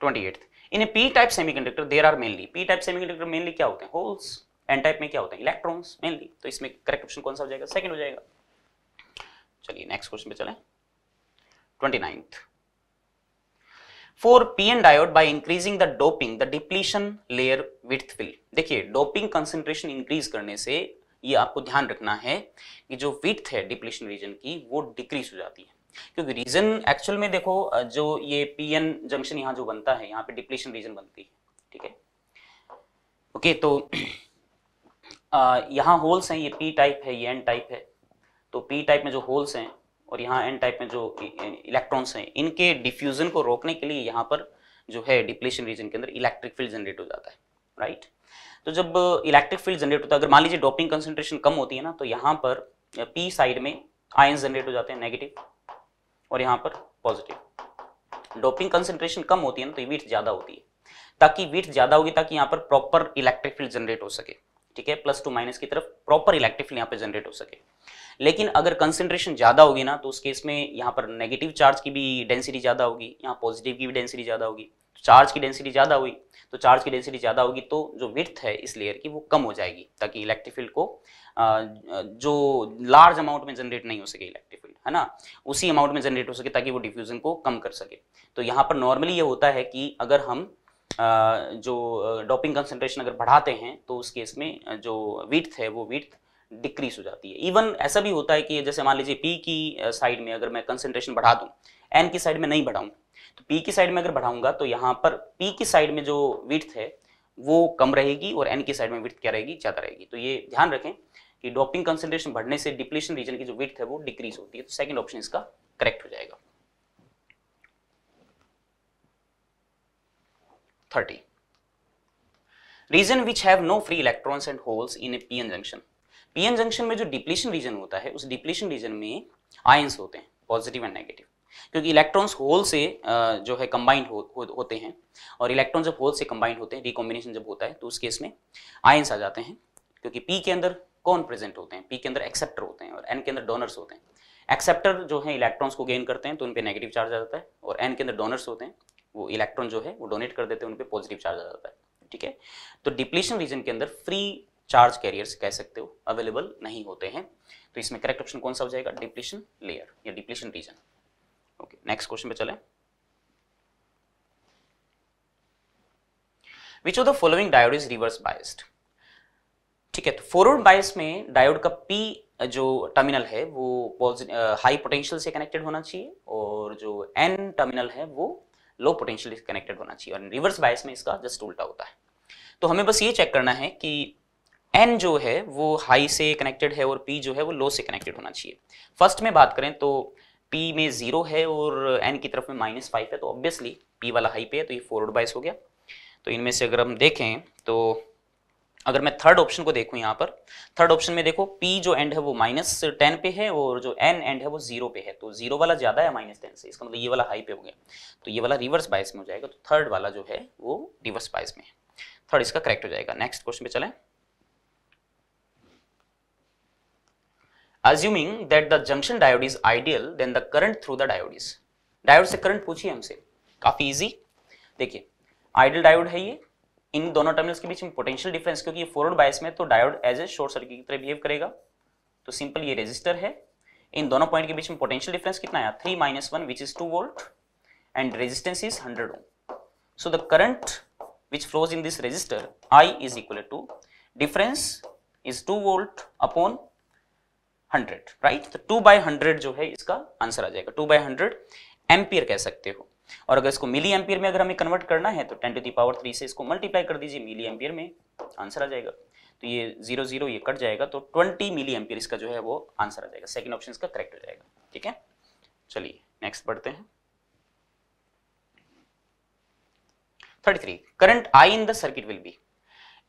twenty eight in a P type semiconductor there are mainly P type semiconductor mainly क्या होते हैं होल्स एन टाइप में क्या होते हैं इलेक्ट्रॉन्स मेनली तो इसमें करेक्ट ऑप्शन कौन सा हो जाएगा सेकंड हो जाएगा चलिए नेक्स्ट क्वेश्चन पे चलें twenty ninth for PN diode by increasing the doping the depletion layer with fill देखिए डोपिंग कंसेंट्रेशन इंक्रीज करने से ये आपको ध्यान रखना है कि जो विथ है डिप्लीशन रीजन की वो डिक्रीज हो जाती है क्योंकि रीजन एक्चुअल में देखो जो ये पी एन जंक्शन यहाँ जो बनता है यहाँ पे डिप्लीशन रीजन बनती है ठीक है ओके तो आ, यहाँ होल्स हैं ये पी टाइप है ये एन टाइप है तो पी टाइप में जो होल्स हैं और यहाँ एन टाइप में जो इलेक्ट्रॉन्स e, e, हैं इनके डिफ्यूजन को रोकने के लिए यहाँ पर जो है डिप्लेशन रीजन के अंदर इलेक्ट्रिक फील्ड जनरेट हो जाता है राइट तो जब इलेक्ट्रिक फील्ड जनरेट होता है अगर मान लीजिए डॉपिंग कंसेंट्रेशन कम होती है ना तो यहाँ पर पी साइड में आयन जनरेट हो जाते हैं नेगेटिव और यहाँ पर पॉजिटिव डोपिंग कंसेंट्रेशन कम होती है ना तो वीट ज़्यादा होती है ताकि वीट ज़्यादा होगी ताकि यहाँ पर प्रॉपर इलेक्ट्रिक फील्ड जनरेट हो सके ठीक है प्लस टू माइनस की तरफ प्रॉपर इलेक्ट्रिक फील्ड यहाँ पर जनरेट हो सके लेकिन अगर कंसेंट्रेशन ज़्यादा होगी ना तो उस केस में यहाँ पर नेगेटिव चार्ज की भी डेंसिटी ज़्यादा होगी यहाँ पॉजिटिव की भी डेंसिटी ज़्यादा होगी चार्ज की डेंसिटी ज़्यादा हुई तो चार्ज की डेंसिटी ज़्यादा होगी तो जो विथ है इस लेयर की वो कम हो जाएगी ताकि इलेक्ट्रिक फील्ड को जो लार्ज अमाउंट में जनरेट नहीं हो सके इलेक्ट्रिक फील्ड है ना उसी अमाउंट में जनरेट हो सके ताकि वो डिफ्यूजन को कम कर सके तो यहाँ पर नॉर्मली ये होता है कि अगर हम जो डॉपिंग कंसनट्रेशन अगर बढ़ाते हैं तो उस केस में जो विथ है वो विथ डिक्रीज हो जाती है इवन ऐसा भी होता है कि जैसे मान लीजिए पी की साइड में अगर मैं कंसेंट्रेशन बढ़ा दूं एन की साइड में नहीं बढ़ाऊं तो पी की साइड में अगर बढ़ाऊंगा तो यहाँ पर पी की साइड में जो विथ है वो कम रहेगी और एन की साइड में विथ क्या रहेगी ज़्यादा रहेगी तो ये ध्यान रखें कि डॉपिंग कंसेंट्रेशन बढ़ने से डिप्लेशन रीजन की जो विथ है वो डिक्रीज होती है तो सेकेंड ऑप्शन इसका करेक्ट हो जाएगा thirty region which have no free electrons and holes in a PN junction PN junction में जो डिप्लीशन रीजन होता है उस डिप्लीशन रीजन में आयंस होते हैं पॉजिटिव एंड नेगेटिव क्योंकि इलेक्ट्रॉन्स होल से जो है कंबाइंड हो, हो, होते हैं और इलेक्ट्रॉन जब होल से कंबाइंड होते हैं रिकॉम्बिनेशन जब होता है तो उस केस में आयंस आ जाते हैं क्योंकि पी के अंदर कौन प्रेजेंट होते हैं पी के अंदर एक्सेप्टर होते हैं और एन के अंदर डोनर्स होते हैं एक्सेप्टर जो है इलेक्ट्रॉन्स को गेन करते हैं तो उन पर नेगेटिव चार्ज आ जाता है और एन के अंदर डोनर्स होते हैं वो इलेक्ट्रॉन जो है वो डोनेट कर देते हैं उन पर पॉजिटिव चार्ज आ जाता है ठीक है तो डिप्लीशन रीजन के अंदर फ्री चार्ज कैरियर्स कह सकते हो अवेलेबल नहीं होते हैं तो इसमें करेक्ट ऑप्शन कौन सा हो जाएगा डिप्लीशन लेयर या depletion region okay next question पे चले which of the following diode is reverse biased ठीक है तो फॉरवर्ड बायस में डायोड का पी जो टर्मिनल है वो हाई पोटेंशियल से कनेक्टेड होना चाहिए और जो एन टर्मिनल है वो लो पोटेंशियल से कनेक्टेड होना चाहिए और रिवर्स बायस में इसका जस्ट उल्टा होता है तो हमें बस ये चेक करना है कि एन जो है वो हाई से कनेक्टेड है और पी जो है वो लो से कनेक्टेड होना चाहिए फर्स्ट में बात करें तो पी में ज़ीरो है और एन की तरफ में माइनस फाइव है तो ऑब्वियसली पी वाला हाई पे है तो ये फोरवर्ड बाइस हो गया तो इनमें से अगर हम देखें तो अगर मैं थर्ड ऑप्शन को देखूं यहाँ पर थर्ड ऑप्शन में देखो पी जो एंड है वो माइनस टेन पे है और जो एन एंड है वो जीरो पे है तो जीरो वाला ज्यादा है माइनस टेन से इसका मतलब ये वाला हाई पे हो गया तो ये वाला रिवर्स बायस में हो जाएगा तो थर्ड वाला जो है वो रिवर्स बायस में है थर्ड इसका करेक्ट हो जाएगा नेक्स्ट क्वेश्चन पे चलें Assuming that the junction diode is ideal, then the current through the diode is. Diode से करंट पूछिए हमसे काफी इजी देखिए आइडियल डायोड है ये इन दोनों टर्मिनल्स के बीच में पोटेंशियल डिफरेंस क्योंकि ये फॉरवर्ड बायस में तो diode as a short circuit की तरह बिहेव करेगा तो सिंपल ये रेजिस्टर है इन दोनों पॉइंट के बीच में पोटेंशियल डिफरेंस कितना आया three minus one which is two volt and resistance is hundred ohm so the current which flows in this resistor I is equal to difference is two volt upon hundred right तो two by hundred जो है इसका answer आ जाएगा to by hundred ampere कह सकते हो और अगर इसको मिली एम्पियर में अगर हमें कन्वर्ट करना है तो ten to the power three से इसको मल्टीप्लाई कर दीजिए मिली एम्पियर में आंसर आ जाएगा तो ये जीरो जीरो ये कट जाएगा तो ट्वेंटी मिली एम्पियर इसका जो है वो आंसर आ जाएगा सेकेंड ऑप्शन इसका करेक्ट हो जाएगा ठीक है चलिए नेक्स्ट बढ़ते हैं thirty three current I in the circuit will be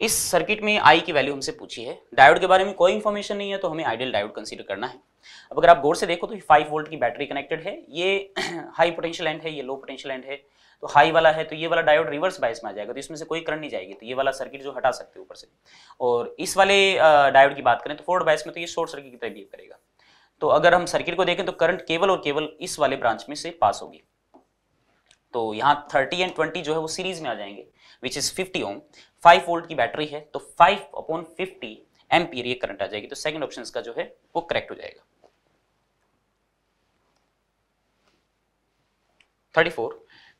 इस सर्किट में आई की वैल्यू हमसे पूछी है डायोड के बारे में कोई इन्फॉर्मेशन नहीं है तो हमें आइडियल डायोड कंसीडर करना है अब अगर आप गौर से देखो तो फाइव वोल्ट की बैटरी कनेक्टेड है ये हाई पोटेंशियल एंड है ये लो पोटेंशियल एंड है तो हाई वाला है तो ये वाला डायोड रिवर्स बाइस में आ जाएगा तो इसमें से कोई करंट नहीं जाएगी तो ये वाला सर्किट जो हटा सकते हो ऊपर से और इस वाले डायोड की बात करें तो फोर्ड बाइस में तो ये शॉर्ट सर्किट की तरह बिहेव करेगा तो अगर हम सर्किट को देखें तो करंट केवल और केवल इस वाले ब्रांच में से पास होगी तो यहाँ थर्टी एंड ट्वेंटी जो है वो सीरीज में आ जाएंगे which is fifty ohm five volt की बैटरी है तो फाइव अपॉन फिफ्टी एम्पियर ये करंट आ जाएगी तो सेकंड ऑप्शन का जो है वो करेक्ट हो जाएगा thirty four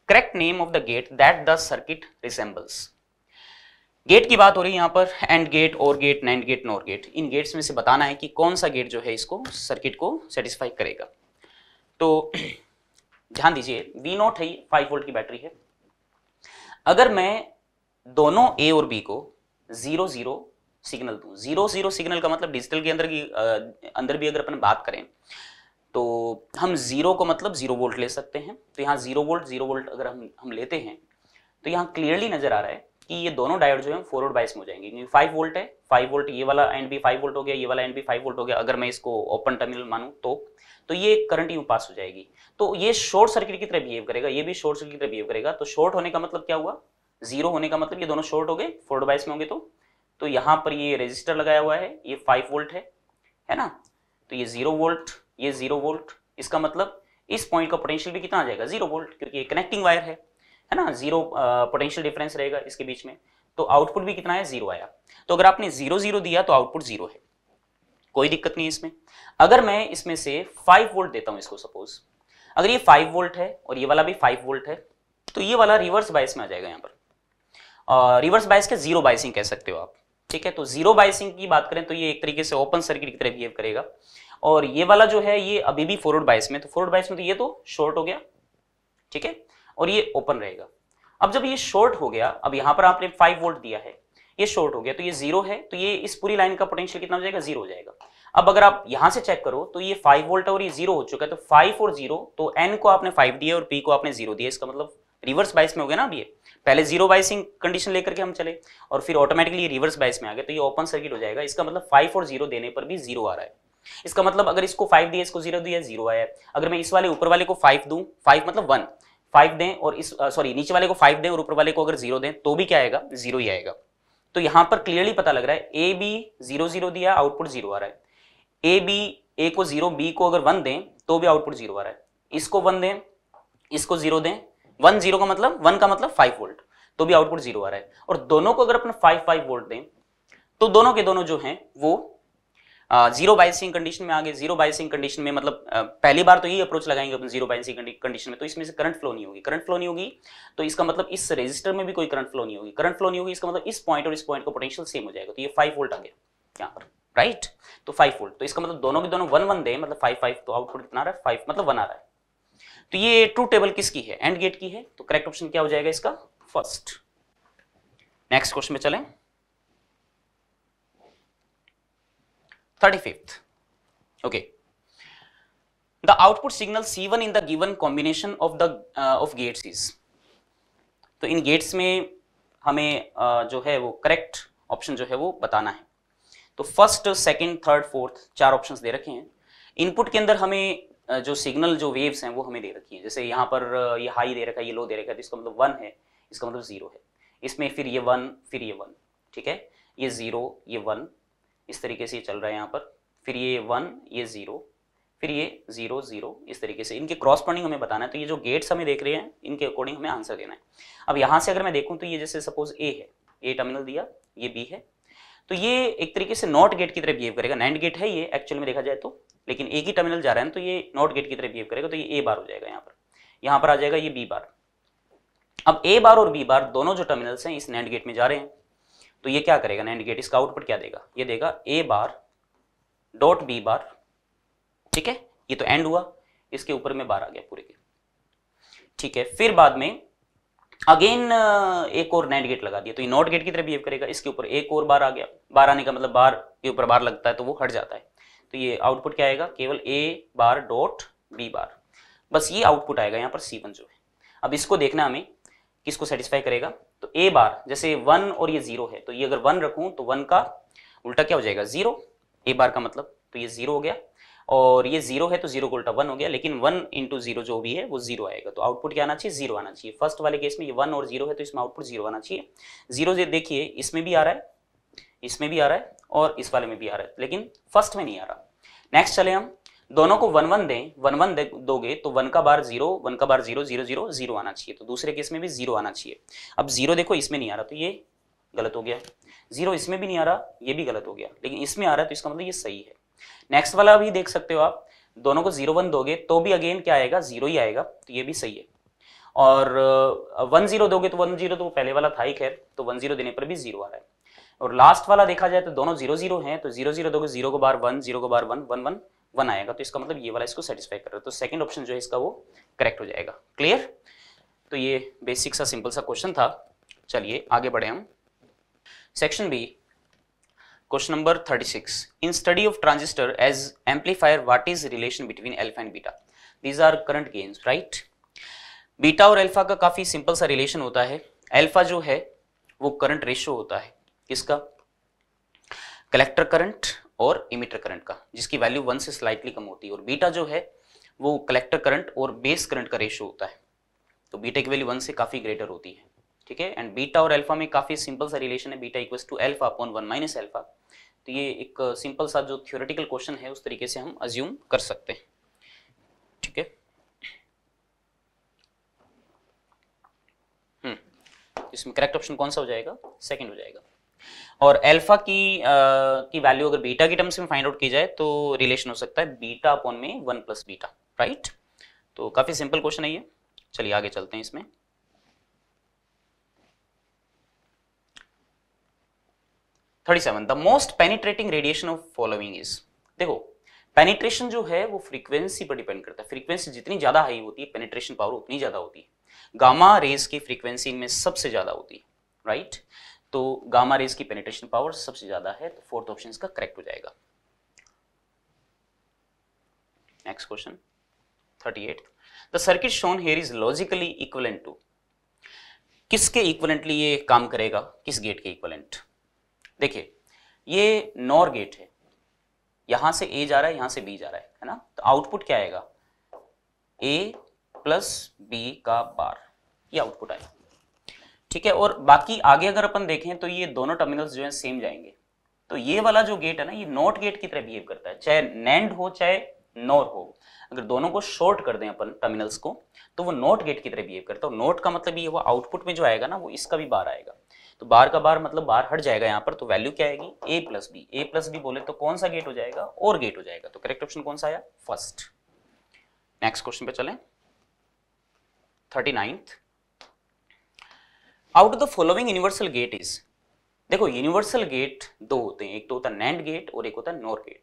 correct name of the gate that the circuit resembles gate की बात हो रही है यहां पर AND gate OR gate NAND gate NOR gate इन गेट्स में से बताना है कि कौन सा गेट जो है इसको सर्किट को सेटिस्फाई करेगा तो ध्यान दीजिए वी नोट है फाइव वोल्ट की बैटरी है अगर मैं दोनों ए और बी को जीरो जीरो सिग्नल दू जीरो जीरो सिग्नल का मतलब डिजिटल के अंदर की आ, अंदर भी अगर अपन बात करें तो हम जीरो को मतलब जीरो वोल्ट ले सकते हैं तो यहाँ जीरो वोल्ट जीरो वोल्ट अगर हम हम लेते हैं तो यहाँ क्लियरली नजर आ रहा है कि ये दोनों डायोड जो है फॉरवर्ड बाइस में हो जाएंगे क्योंकि फाइव वोल्ट है फाइव वोल्ट ये वाला एंड भी फाइव वोल्ट हो गया ये वाला एंड भी फाइव वोल्ट हो गया अगर मैं इसको ओपन टर्मिनल मानू तो तो ये करंट यू पास हो जाएगी तो ये शॉर्ट सर्किट की तरह बिहेव करेगा ये भी शॉर्ट सर्किट की तरह बिहेव करेगा तो शॉर्ट होने का मतलब क्या हुआ जीरो होने का मतलब ये दोनों शॉर्ट हो गए फोर डिवाइस में होंगे तो तो यहाँ पर ये रजिस्टर लगाया हुआ है ये फाइव वोल्ट है है ना तो ये जीरो वोल्ट ये जीरो वोल्ट इसका मतलब इस पॉइंट का पोटेंशियल भी कितना आ जाएगा जीरो वोल्ट क्योंकि ये कनेक्टिंग वायर है है ना जीरो पोटेंशियल डिफरेंस रहेगा इसके बीच में तो आउटपुट भी कितना है जीरो आया तो अगर आपने जीरो जीरो दिया तो आउटपुट जीरो है कोई दिक्कत नहीं इसमें अगर मैं इसमें से फाइव वोल्ट देता हूं इसको सपोज अगर ये फाइव वोल्ट है और ये वाला भी फाइव वोल्ट है तो ये वाला रिवर्स बायस में आ जाएगा यहाँ पर रिवर्स बाइस के जीरो बाइसिंग कह सकते हो आप ठीक है तो जीरो बाइसिंग की बात करें तो ये एक तरीके से ओपन सर्किट की तरह बिहेव करेगा और ये वाला जो है ये अभी भी फोरवर्ड बाइस में तो फोरवर्ड बाइस में तो ये तो शॉर्ट हो गया ठीक है और ये ओपन रहेगा अब जब ये शॉर्ट हो गया अब यहां पर आपने फाइव वोल्ट दिया है ये शॉर्ट हो गया तो ये जीरो है तो ये इस पूरी लाइन का पोटेंशियल कितना हो जाएगा जीरो हो जाएगा अब अगर आप यहां से चेक करो तो ये फाइव वोल्ट और ये जीरो हो चुका है तो फाइव और जीरो तो एन को आपने फाइव दिया और पी को आपने जीरो दिया इसका मतलब रिवर्स बाइस में हो गया ना अब ये पहले जीरो बाइसिंग कंडीशन लेकर के हम चले और फिर ऑटोमेटिकली रिवर्स बाइस में आ गए तो ये ओपन सर्किट हो जाएगा इसका मतलब फाइव और जीरो देने पर भी जीरो आ रहा है इसका मतलब अगर इसको फाइव दिया इसको जीरो दिया जीरो आया अगर मैं इस वाले ऊपर वाले को फाइव दू फाइव मतलब वन फाइव दें और इस सॉरी नीचे वाले को फाइव दें और ऊपर वाले को अगर जीरो दें तो भी क्या आएगा जीरो ही आएगा तो यहां पर क्लियरली पता लग रहा है ए बी जीरो जीरो दिया आउटपुट जीरो आ रहा है ए बी ए को जीरो बी को अगर वन दें तो भी आउटपुट जीरो आ रहा है इसको वन दें इसको जीरो दें वन जीरो का मतलब वन का मतलब फाइव वोल्ट तो भी आउटपुट जीरो आ रहा है और दोनों को अगर अपन फाइव फाइव वोल्ट दें तो दोनों के दोनों जो हैं वो जीरो बायसिंग कंडीशन में आगे जीरो बायसिंग कंडीशन में मतलब पहली बार तो यही अप्रोच लगाएंगे अपन जीरो बायसिंग कंडीशन में तो इसमें से करंट फ्लो नहीं होगी करंट फ्लो नहीं होगी तो इसका मतलब इस रजिस्टर में भी कोई करंट फ्लो नहीं होगी करंट फ्लो नहीं होगी इसका मतलब इस पॉइंट और इस पॉइंट का पोटेंशियल सेम हो जाएगा तो ये फाइव वोल्ट आगे यहाँ पर राइट तो फाइव वोल्ट तो इसका मतलब दोनों के दोनों वन वन दे मतलब फाइव फाइव तो आउटपुट कितना आ रहा है फाइव मतलब वन आ रहा है तो ये ट्रू टेबल किसकी है एंड गेट की है तो करेक्ट ऑप्शन क्या हो जाएगा इसका फर्स्ट नेक्स्ट क्वेश्चन में चले thirty fifth okay the output signal C one in the given combination of the of gates is तो इन गेट्स में हमें uh, जो है वो करेक्ट ऑप्शन जो है वो बताना है तो फर्स्ट सेकंड थर्ड फोर्थ चार ऑप्शंस दे रखे हैं इनपुट के अंदर हमें जो सिग्नल जो वेव्स हैं वो हमें दे रखी हैं जैसे यहाँ पर ये हाई दे रखा है ये लो दे रखा है तो इसका मतलब वन है इसका मतलब ज़ीरो है इसमें फिर ये वन फिर ये वन ठीक है ये ज़ीरो ये वन इस तरीके से ये चल रहा है यहाँ पर फिर ये वन ये ज़ीरो फिर ये जीरो जीरो इस तरीके से इनके क्रॉस पॉइंटिंग हमें बताना है तो ये जो गेट्स हमें देख रहे हैं इनके अकॉर्डिंग हमें आंसर देना है अब यहाँ से अगर मैं देखूँ तो ये जैसे सपोज ए है ए टर्मिनल दिया ये बी है तो ये एक तरीके से नॉट गेट की तरह बिहेव करेगा नैंड गेट है ये एक्चुअल में देखा जाए तो लेकिन एक ही टर्मिनल जा रहा है तो ये नॉट गेट की तरह बिहेव करेगा तो ये ए बार हो जाएगा यहाँ पर यहाँ पर आ जाएगा ये बी बार अब ए बार और बी बार दोनों जो टर्मिनल्स हैं इस नैंड गेट में जा रहे हैं तो ये क्या करेगा नैंड गेट इसका आउटपुट क्या देगा ये देगा ए बार डॉट बी बार ठीक है ये तो एंड हुआ इसके ऊपर में बार आ गया पूरे के ठीक है फिर बाद में अगेन uh, एक और नेट गेट लगा दिया तो ये नॉट गेट की तरह बिहेव करेगा इसके ऊपर एक और बार आ गया बार आने का मतलब बार के ऊपर बार लगता है तो वो हट जाता है तो ये आउटपुट क्या आएगा केवल ए बार डॉट बी बार बस ये आउटपुट आएगा यहाँ पर सी वन जो है अब इसको देखना हमें किसको सेटिस्फाई करेगा तो ए बार जैसे वन और ये जीरो है तो ये अगर वन रखू तो वन का उल्टा क्या हो जाएगा जीरो ए बार का मतलब तो ये जीरो हो गया और ये जीरो है तो जीरो को उल्टा वन हो गया लेकिन वन इंटू जीरो जो भी है वो जीरो आएगा तो आउटपुट क्या आना चाहिए जीरो आना चाहिए फर्स्ट वाले केस में ये वन और जीरो है तो इसमें आउटपुट जीरो आना चाहिए जीरो देखिए इसमें भी आ रहा है इसमें भी आ रहा है और इस वाले में भी आ रहा है लेकिन फर्स्ट में नहीं आ रहा नेक्स्ट चले हम दोनों को वन वन दें वन वन दे, दोगे तो वन का बार जीरो वन का bar zero zero zero zero आना चाहिए तो दूसरे केस में भी जीरो आना चाहिए अब जीरो देखो इसमें नहीं आ रहा तो ये गलत हो गया जीरो इसमें भी नहीं आ रहा ये भी गलत हो गया लेकिन इसमें आ रहा है तो इसका मतलब ये सही है नेक्स्ट वाला भी देख सकते हो आप दोनों को जीरो वन दोगे तो भी अगेन क्या आएगा जीरो ही आएगा तो ये भी सही है और वन जीरो दोगे तो वन जीरो तो पहले वाला था ही खैर तो वन जीरो देने पर भी जीरो आ रहा है और लास्ट वाला देखा जाए तो दोनों जीरो जीरो हैं तो जीरो जीरो दोगे जीरो को बार वन जीरो को bar one one one one आएगा तो इसका मतलब ये वाला इसको सेटिस्फाई कर रहा है तो सेकंड ऑप्शन जो है इसका वो करेक्ट हो जाएगा क्लियर तो ये बेसिक सा सिंपल सा क्वेश्चन था चलिए आगे बढ़े हम section B Question number 36. In study of transistor as amplifier what is relation between alpha and beta these are current gains right beta और अल्फा का काफ़ी सिंपल सा रिलेशन होता है अल्फा जो है वो करंट रेशियो होता है किसका कलेक्टर करंट और इमिटर करंट का जिसकी वैल्यू वन से स्लाइटली कम होती है और बीटा जो है वो कलेक्टर करंट और बेस करंट का रेशियो होता है तो बीटा की वैल्यू वन से काफ़ी ग्रेटर होती है ठीक है एंड बीटा और अल्फा में काफ़ी सिंपल सा रिलेशन है beta equals to alpha upon one minus alpha तो ये एक सिंपल सा जो थियोरेटिकल क्वेश्चन है उस तरीके से हम अज्यूम कर सकते हैं ठीक है हम्म, इसमें करेक्ट ऑप्शन कौन सा हो जाएगा सेकंड हो जाएगा और अल्फा की आ, की वैल्यू अगर बीटा की टर्म्स में फाइंड आउट की जाए तो रिलेशन हो सकता है बीटा अपॉन में वन प्लस बीटा राइट तो काफ़ी सिंपल क्वेश्चन है ये चलिए आगे चलते हैं इसमें thirty seven the most penetrating radiation of following is देखो पेनिट्रेशन जो है वो फ्रीक्वेंसी पर डिपेंड करता है फ्रीक्वेंसी जितनी ज्यादा हाई होती है पेनिट्रेशन पावर उतनी ज्यादा होती है गामा रेज की फ्रीक्वेंसी इनमें सबसे ज्यादा होती है राइट तो गामा रेज की पेनिट्रेशन पावर सबसे ज्यादा है तो फोर्थ ऑप्शन इसका करेक्ट हो जाएगा next question 38 the circuit shown here is logically equivalent to किसके इक्वलेंटली ये काम करेगा किस गेट के इक्वलेंट देखिए ये नॉर गेट है यहां से ए जा रहा है यहां से बी जा रहा है है ना तो आउटपुट क्या आएगा ए प्लस बी का बार ये आउटपुट आएगा ठीक है और बाकी आगे अगर अपन देखें तो ये दोनों टर्मिनल्स जो है सेम जाएंगे तो ये वाला जो गेट है ना ये नॉट गेट की तरह बिहेव करता है चाहे नैंड हो चाहे नॉर हो अगर दोनों को शॉर्ट कर दें अपन टर्मिनल्स को तो वो नोट गेट की तरह बिहेव करता है नोट का मतलब ये वो आउटपुट में जो आएगा ना वो इसका भी बार आएगा तो बार का बार मतलब बार हट जाएगा यहाँ पर तो वैल्यू क्या आएगी A plus B A plus B बोले तो कौन सा गेट हो जाएगा और गेट हो जाएगा तो करेक्ट ऑप्शन कौन सा आया फर्स्ट नेक्स्ट क्वेश्चन पे चलें thirty ninth out of the following universal gate is देखो यूनिवर्सल गेट दो होते हैं एक तो होता है नैंड गेट और एक होता है नोर गेट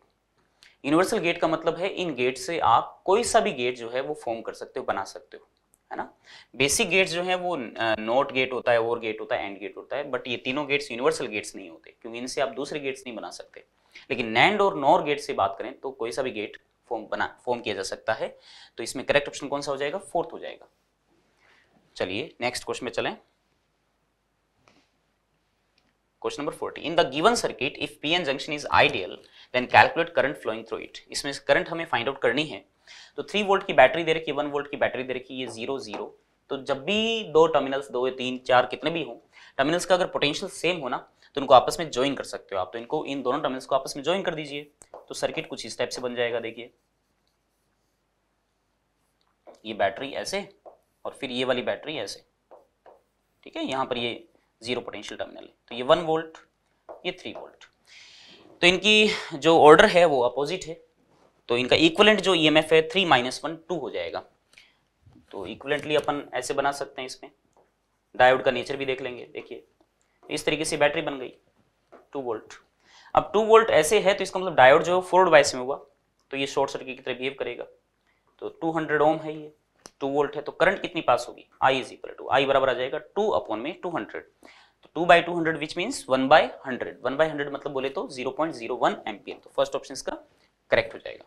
यूनिवर्सल गेट का मतलब है इन गेट से आप कोई सा भी गेट जो है वो फॉर्म कर सकते हो बना सकते हो है ना बेसिक गेट्स जो है वो नोट गेट होता है और गेट होता है एंड गेट होता है बट ये तीनों गेट्स यूनिवर्सल गेट्स नहीं होते क्योंकि इनसे आप दूसरे गेट्स नहीं बना सकते लेकिन नैंड और नॉर गेट से बात करें तो कोई सा भी गेट फॉर्म बना फॉर्म किया जा सकता है तो इसमें करेक्ट ऑप्शन कौन सा हो जाएगा फोर्थ हो जाएगा चलिए नेक्स्ट क्वेश्चन में चलें question number 40 in the given circuit if P N junction is ideal then calculate current flowing through it इसमें करंट हमें फाइंड आउट करनी है तो थ्री वोल्ट की बैटरी दे रखी वन वोल्ट की बैटरी दे रखी ये जीरो जीरो तो जब भी दो टर्मिनल्स दो या तीन चार कितने भी हों टर्मिनल्स का अगर पोटेंशियल सेम हो ना तो इनको आपस में ज्वाइन कर सकते हो आप तो इनको इन दोनों टर्मिनल्स को आपस में ज्वाइन कर दीजिए तो सर्किट कुछ इस टाइप से बन जाएगा देखिए ये बैटरी ऐसे और फिर ये वाली बैटरी ऐसे ठीक है यहां पर ये जीरो पोटेंशियल टर्मिनल है तो ये वन वोल्ट ये थ्री वोल्ट तो इनकी जो ऑर्डर है वो अपोजिट है तो इनका इक्वलेंट जो ईएमएफ e है थ्री माइनस वन टू हो जाएगा तो इक्वलेंटली अपन ऐसे बना सकते हैं इसमें डायोड का नेचर भी देख लेंगे देखिए इस तरीके से बैटरी बन गई टू वोल्ट अब टू वोल्ट ऐसे है तो इसका मतलब डायोड जो है फोर्ड वाइस में हुआ तो ये शॉर्ट सर्किट की तरह बिहेव करेगा तो टू हंड्रेड ओम है ये टू वोल्ट है तो करंट कितनी पास होगी I is equal to I बराबर आ जाएगा टू अपॉन में two hundred two by two hundred which mean one by hundred one by hundred मतलब बोले तो जीरो पॉइंट जीरो वन एमपीएम तो फर्स्ट ऑप्शन का करेक्ट हो जाएगा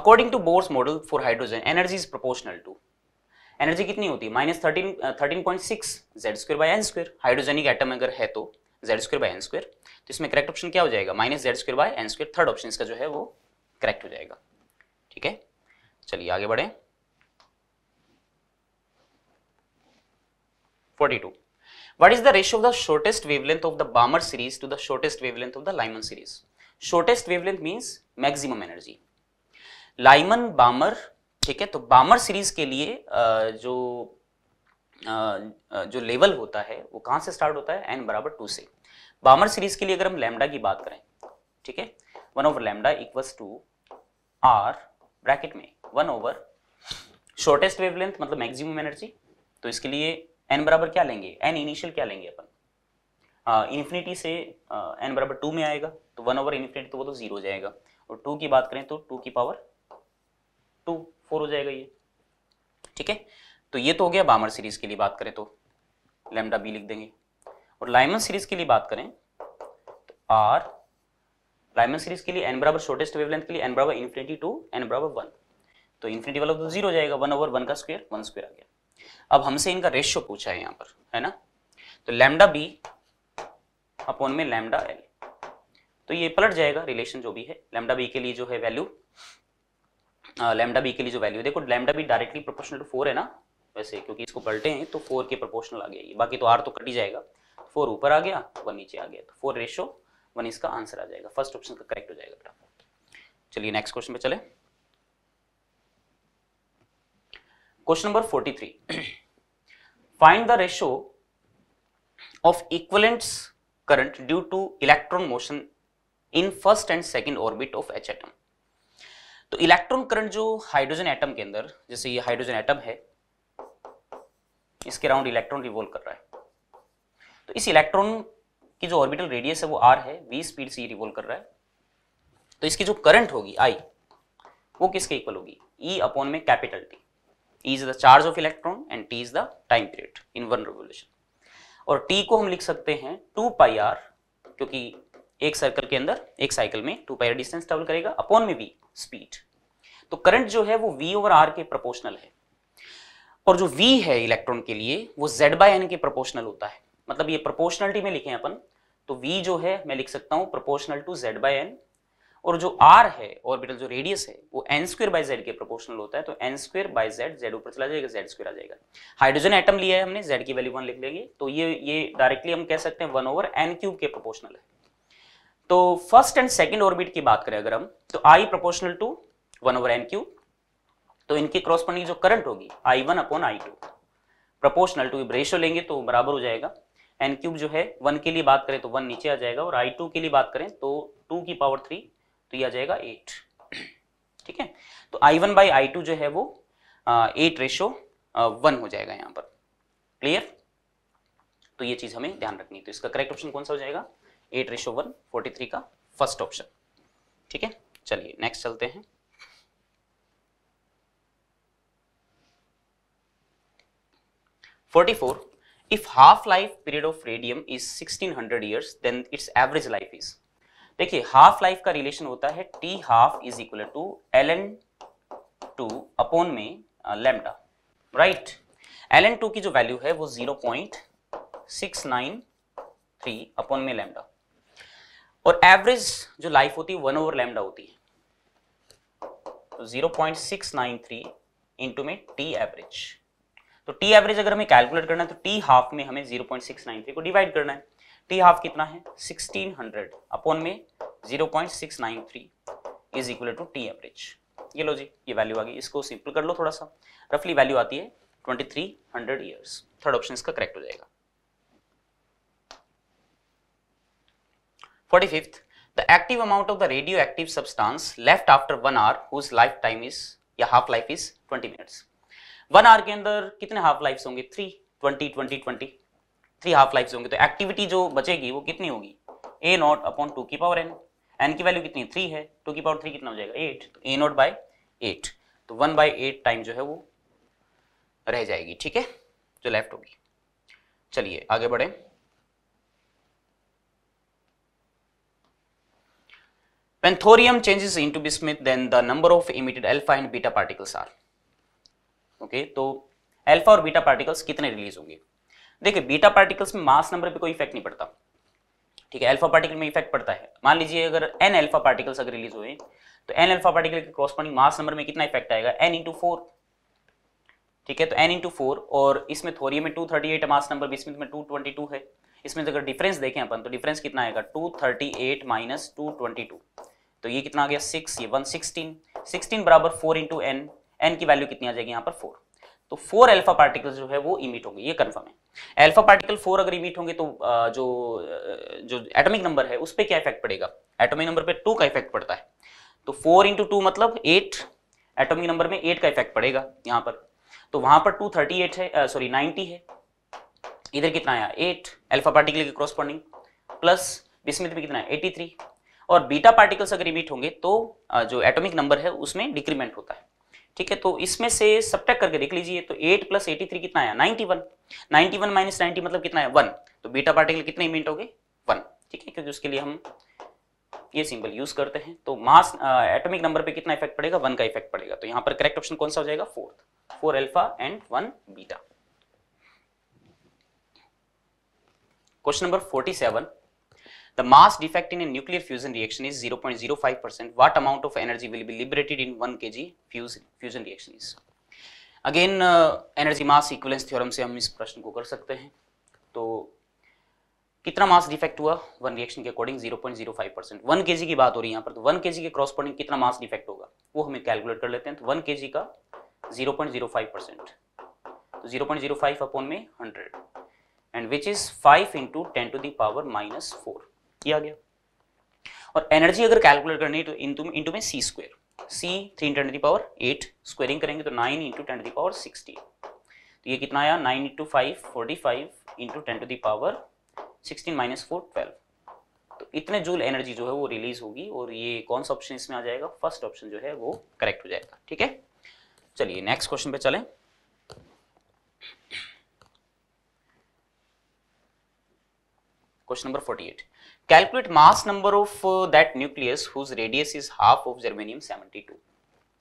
according to Bohr's model for hydrogen energy is proportional to energy कितनी होती है minus thirteen thirteen point six Z square by N square hydrogenic atom अगर है तो Z square by N square तो इसमें करेक्ट ऑप्शन क्या हो जाएगा minus Z square by N square third option का जो है वो करेक्ट हो जाएगा ठीक है चलिए आगे बढ़े 42. What is the ratio of the shortest wavelength of the Balmer series to the shortest wavelength of the Lyman series? Shortest wavelength means maximum energy. Lyman Balmer ठीक है तो बामर सीरीज के लिए जो जो लेवल होता है वो कहाँ से स्टार्ट होता है एन बराबर टू से बामर सीरीज के लिए अगर हम लैमडा की बात करें ठीक है one over lambda equals to R bracket में वन ओवर शॉर्टेस्ट वेवलेंथ मतलब मैक्सिमम एनर्जी तो इसके लिए एन बराबर क्या लेंगे एन इनिशियल क्या लेंगे अपन इन्फिनिटी से एन बराबर टू में आएगा तो वन ओवर इन्फिनिटी तो वो तो जीरो हो जाएगा और टू की बात करें तो टू की पावर टू फोर हो जाएगा ये ठीक है तो ये तो हो गया बामर सीरीज के लिए बात करें तो लेमडा बी लिख देंगे और लाइमन सीरीज के लिए बात करें तो आर लाइमन सीरीज के लिए एन बराबर शॉर्टेस्ट वेवलेंथ के लिए एन बराबर इन्फिनिटी टू एन बराबर वन तो इन्फिनिटी वाला तो जीरो हो जाएगा वन ओवर वन का स्क्वायर वन स्क्वायर आ गया अब हमसे इनका रेशियो पूछा है यहां पर है ना तो लैमडा बी अपॉन में लैमडा एल तो ये पलट जाएगा रिलेशन जो भी है लैमडा बी के लिए जो है वैल्यू लैमडा बी के लिए जो वैल्यू देखो lambda B directly proportional to four है ना वैसे क्योंकि इसको पलटे हैं तो फोर के प्रोपोर्शनल आ गया बाकी तो आर तो कट ही जाएगा फोर ऊपर आ गया वन नीचे आ गया तो फोर रेशो वन इसका आंसर आ जाएगा फर्स्ट ऑप्शन का करेक्ट हो जाएगा बेटा चलिए नेक्स्ट क्वेश्चन पे चले question number 43 find the ratio of equivalence current due to electron motion in first and second orbit of H atom तो इलेक्ट्रॉन करंट जो हाइड्रोजन एटम के अंदर जैसे ये हाइड्रोजन एटम है इसके अराउंड इलेक्ट्रॉन रिवॉल्व कर रहा है तो इस इलेक्ट्रॉन की जो ऑर्बिटल रेडियस है वो आर है वी स्पीड से ये रिवॉल्व कर रहा है तो इसकी जो करंट होगी आई वो किसके इक्वल होगी ई e अपॉन में capital T e is the charge of electron and t is the time period in one revolution और t को हम लिख सकते हैं टू पाई आर क्योंकि एक सर्कल के अंदर एक साइकिल में two pi R distance travel करेगा अपॉन में भी स्पीड तो करंट जो है वो v ओवर r के प्रोपोर्शनल है और जो v है इलेक्ट्रॉन के लिए वो z बाय एन के प्रोपोर्शनल होता है मतलब ये प्रोपोर्शनलिटी में लिखे हैं अपन तो v जो है मैं लिख सकता हूं proportional to z by N और जो आर है ऑर्बिटल जो रेडियस है वो एन स्क्र बाई जेड के प्रोपोर्शनल होता है तो N square by Z Z ऊपर चला जाएगा जेड स्क्र आ जाएगा हाइड्रोजन एटम लिया है हमने जेड की वैल्यू वन लिख लेंगे तो ये ये डायरेक्टली हम कह सकते हैं वन ओवर एन क्यूब के प्रोपोर्शनल है तो फर्स्ट एंड सेकेंड ऑर्बिट की बात करें अगर हम तो I proportional to one over N cube तो इनकी क्रॉसपॉन्डिंग जो करंट होगी I one upon I two proportional to ratio लेंगे तो बराबर हो जाएगा एन क्यूब जो है वन के लिए बात करें तो वन नीचे आ जाएगा और आई टू के लिए बात करें तो टू की पावर थ्री तो ये आ जाएगा एट ठीक है तो I one by I two जो है वो एट रेशो वन हो जाएगा यहां पर क्लियर तो ये चीज हमें ध्यान रखनी है तो इसका करेक्ट ऑप्शन कौन सा हो जाएगा eight ratio one forty three का फर्स्ट ऑप्शन ठीक है चलिए नेक्स्ट चलते हैं forty four half life period of radium is sixteen hundred years then its average life is देखिए हाफ लाइफ का रिलेशन होता है T half is equal to L N two upon में lambda right L N two की जो value है वो zero point six nine three upon में लेमडा और एवरेज जो लाइफ होती है वन ओवर लेमडा होती है zero point six nine three into में टी एवरेज तो टी एवरेज अगर हमें कैलकुलेट करना है तो टी हाफ में हमें zero point six nine three को डिवाइड करना है टी हाफ कितना है 1600 अपॉन में 0.693 is equal to T average ये लो जी ये वैल्यू आ गई इसको सिंपल कर लो थोड़ा सा रफली वैल्यू आती है 2300 इयर्स थर्ड ऑप्शन इसका करेक्ट हो जाएगा forty fifth amount of the radioactive radioactive left after after hour whose life time is या half life is 20 minutes one hour के अंदर कितने हाफ लाइफ होंगे three twenty twenty twenty three half life होंगे तो activity जो बचेगी वो कितनी होगी ए नॉट अपॉन टू की पावर एन एन की वैल्यू कितनी थ्री है टू की पावर थ्री कितना हो जाएगा एट तो ए नॉट बाई एट तो वन बाई एट टाइम जो है वो रह जाएगी ठीक है जो लेफ्ट होगी चलिए आगे बढ़े When thorium changes into bismuth, then the number of emitted alpha and beta particles are. Okay, So, तो alpha तो beta particles, how many कितने रिलीज होंगे देखिए बीटा पार्टिकल्स में मास नंबर पे कोई इफेक्ट नहीं पड़ता ठीक है अल्फा पार्टिकल में इफेक्ट पड़ता है मान लीजिए अगर एन अल्फा पार्टिकल्स अगर रिलीज हुए तो एन अल्फा पार्टिकल के क्रॉसपॉन्डिंग मास नंबर में कितना इफेक्ट आएगा एन इंटू फोर ठीक है तो एन इंटू फोर और इसमें थोरियम में two thirty eight mass number bismuth में टू ट्वेंटी टू है इसमें तो अगर डिफरेंस देखें अपन तो डिफरेंस कितना आएगा two thirty eight minus two twenty two तो ये कितना आ गया सिक्स ये वन सिक्सटीन सिक्सटीन बराबर फोर इंटू एन एन की वैल्यू कितनी आ जाएगी यहाँ पर फोर तो फोर अल्फा पार्टिकल जो है वो इमिट होंगे ये कंफर्म है एल्फा पार्टिकल फोर अगर इमिट होंगे तो जो जो एटॉमिक नंबर है उस पर क्या इफेक्ट पड़ेगा एटॉमिक नंबर पे टू का इफेक्ट पड़ता है तो फोर इंटू टू मतलब एट एटॉमिक नंबर में एट का इफेक्ट पड़ेगा यहाँ पर तो वहां पर टू थर्टी एट है सॉरी नाइनटी है इधर कितना आया एट एल्फा पार्टिकल के क्रॉसपॉन्डिंग प्लस विस्मित में कितना है एटी थ्री और बीटा पार्टिकल्स अगर इमिट होंगे तो जो एटॉमिक नंबर है उसमें डिक्रीमेंट होता है ठीक है तो इसमें से सब करके देख लीजिए तो 8 प्लस एटी थ्री कितना आया 91 91 माइनस नाइनटी मतलब कितना है 1 तो बीटा पार्टिकल कितने इमिट हो गए वन ठीक है क्योंकि उसके लिए हम ये सिंबल यूज करते हैं तो मास एटॉमिक नंबर पे कितना इफेक्ट पड़ेगा वन का इफेक्ट पड़ेगा तो यहाँ पर करेक्ट ऑप्शन कौन सा हो जाएगा fourth four alpha and one beta question number seven The mass defect in a nuclear fusion reaction is 0.05%. What amount of energy will be liberated in 1 kg fusion, fusion reaction is? Again uh, energy mass equivalence theorem से हम इस प्रश्न को कर सकते हैं तो कितना मास डिफेक्ट हुआ वन रिएक्शन के अकॉर्डिंग 0.05 परसेंट वन के की बात हो रही है यहाँ पर तो वन के के क्रॉसपॉन्डिंग कितना मास डिफेक्ट होगा वो हमें कैलकुलेट कर लेते हैं तो वन के का 0.05 परसेंट तो 0.05 अपॉन में 100 and which is 5 into ten to the power minus four किया गया और एनर्जी अगर कैलकुलेट करनी है तो इंटू में इंटू में C square C three into ten power eight squaring करेंगे तो nine into ten the power sixty तो ये कितना आया nine into five forty five into ten to the power sixteen minus four twelve तो इतने जूल एनर्जी जो है वो रिलीज होगी और ये कौन सा ऑप्शन इसमें आ जाएगा फर्स्ट ऑप्शन जो है वो करेक्ट हो जाएगा ठीक है चलिए नेक्स्ट क्वेश्चन पे चलें question number forty eight Calculate mass number of uh, that nucleus whose radius is half of germanium 72.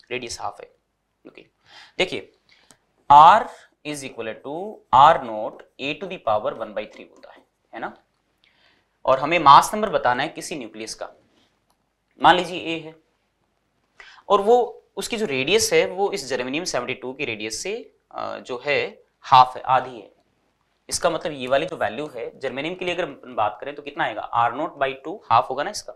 Radius half है. Okay. देखिए R is equal to R naught A to the power one by 3 होता है है ना और हमें mass number बताना है किसी न्यूक्लियस का मान लीजिए ए है और वो उसकी जो रेडियस है वो इस जर्मेनियम 72 की रेडियस से जो है हाफ है आधी है इसका मतलब ये वाली जो वैल्यू है जर्मेनियम के लिए अगर बात करें तो कितना आएगा R naught by two half होगा ना इसका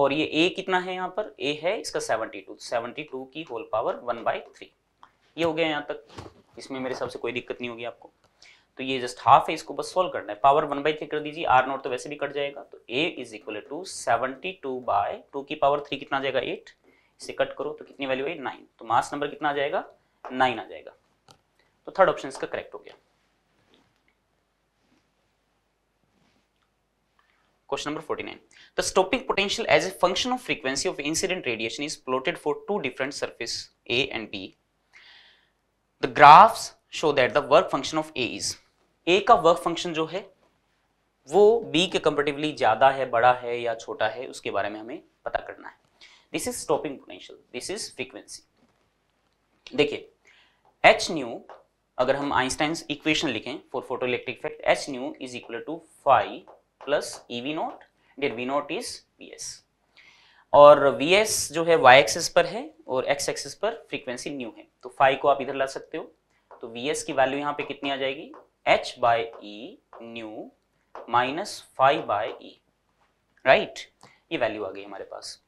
और ये ए कितना है यहाँ पर ए है इसका सेवनटी टू सेवनटी टू की whole power one by three ये हो गया यहाँ तक इसमें मेरे हिसाब से कोई दिक्कत नहीं होगी आपको तो ये जस्ट हाफ है इसको बस सोल्व करना है पावर वन बाई थ्री कर दीजिए आर नोट तो वैसे भी कट जाएगा तो A is equal to seventy two by two की पावर थ्री कितना जाएगा एट इसे कट करो तो कितनी वैल्यू आई नाइन तो मास नंबर कितना आ जाएगा नाइन आ जाएगा तो थर्ड ऑप्शन इसका करेक्ट हो गया question number 49 the stopping potential as a function of frequency of incident radiation is plotted for two different surface A and B the graphs show that the work function of A is A का work function जो है वो B के comparatively ज्यादा है बड़ा है या छोटा है उसके बारे में हमें पता करना है this is stopping potential this is frequency देखिए एच न्यू अगर हम आइंस्टाइन इक्वेशन लिखें for photo electric effect H nu is equal to five plus E V naught that V naught is V S और V S जो है Y axis पर है और एक्स एक्सेस पर फ्रीक्वेंसी न्यू है तो फाइव को आप इधर ला सकते हो तो वी एस की वैल्यू यहाँ पे कितनी आ जाएगी H by E nu minus five by E right ये वैल्यू आ गई हमारे पास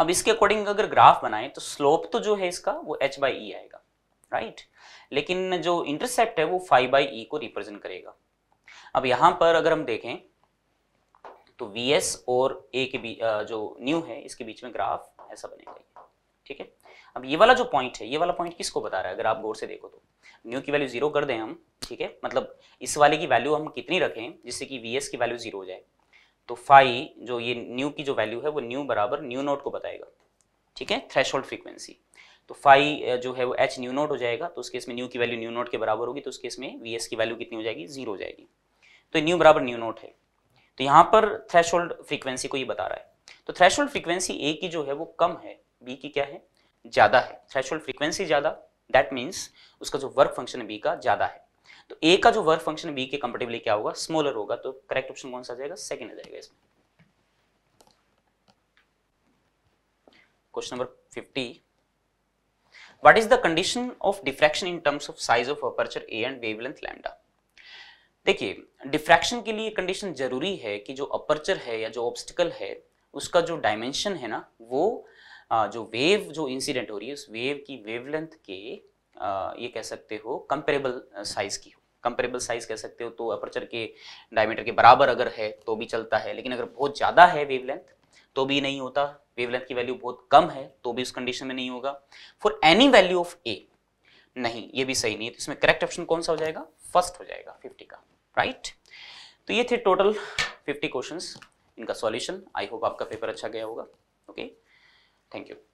अब इसके अकॉर्डिंग अगर ग्राफ बनाए तो स्लोप तो जो है इसका वो एच बाई ई आएगा राइट लेकिन जो इंटरसेप्ट है वो फाइव बाई ई को रिप्रेजेंट करेगा अब यहां पर अगर हम देखें तो वी एस और ए के बीच जो न्यू है इसके बीच में ग्राफ ऐसा बनेगा ठीक है अब ये वाला जो पॉइंट है ये वाला पॉइंट किसको बता रहा है अगर आप गौर से देखो तो न्यू की वैल्यू जीरो कर दें हम ठीक है मतलब इस वाले की वैल्यू हम कितनी रखें जिससे कि वी एस की वैल्यू जीरो हो जाए तो फाइव जो ये न्यू की जो वैल्यू है वो न्यू बराबर न्यू नोट को बताएगा ठीक है थ्रेश फ्रीक्वेंसी तो फाइव जो है वो एच न्यू नोट हो जाएगा तो उसके इसमें न्यू की वैल्यू न्यू नोट के बराबर होगी तो उसके इसमें वी एस की वैल्यू कितनी हो जाएगी जीरो हो जाएगी तो न्यू बराबर न्यू नोट है तो यहां पर थ्रेश फ्रीक्वेंसी को ये बता रहा है तो थ्रेश फ्रीक्वेंसी ए की जो है वो कम है बी की क्या है ज़्यादा है थ्रेश फ्रीक्वेंसी ज़्यादा दैट मीन्स उसका जो वर्क फंक्शन बी का ज़्यादा है तो ए का जो वर्क फंक्शन बी के कंपेटिवली क्या होगा स्मॉलर होगा तो करेक्ट ऑप्शन कौन सा जाएगा सेकेंड आ जाएगा इसमें question number 50 what is the condition of diffraction in terms of size of aperture A and wavelength lambda देखिए डिफ्रैक्शन के लिए कंडीशन जरूरी है कि जो अपर्चर है या जो ऑब्स्टिकल है उसका जो डायमेंशन है ना वो जो वेव जो इंसिडेंट हो रही है उस वेव की वेवलेंथ के ये कह सकते हो कंपेरेबल साइज की हो कंपेरेबल साइज कह सकते हो तो अपर्चर के डायमीटर के बराबर अगर है तो भी चलता है लेकिन अगर बहुत ज़्यादा है वेवलेंथ तो भी नहीं होता वेवलेंथ की वैल्यू बहुत कम है तो भी उस कंडीशन में नहीं होगा for any value of A नहीं ये भी सही नहीं है तो इसमें करेक्ट ऑप्शन कौन सा हो जाएगा फर्स्ट हो जाएगा फिफ्टी का राइट तो ये थे टोटल 50 क्वेश्चंस इनका सॉल्यूशन आई होप आपका पेपर अच्छा गया होगा ओके थैंक यू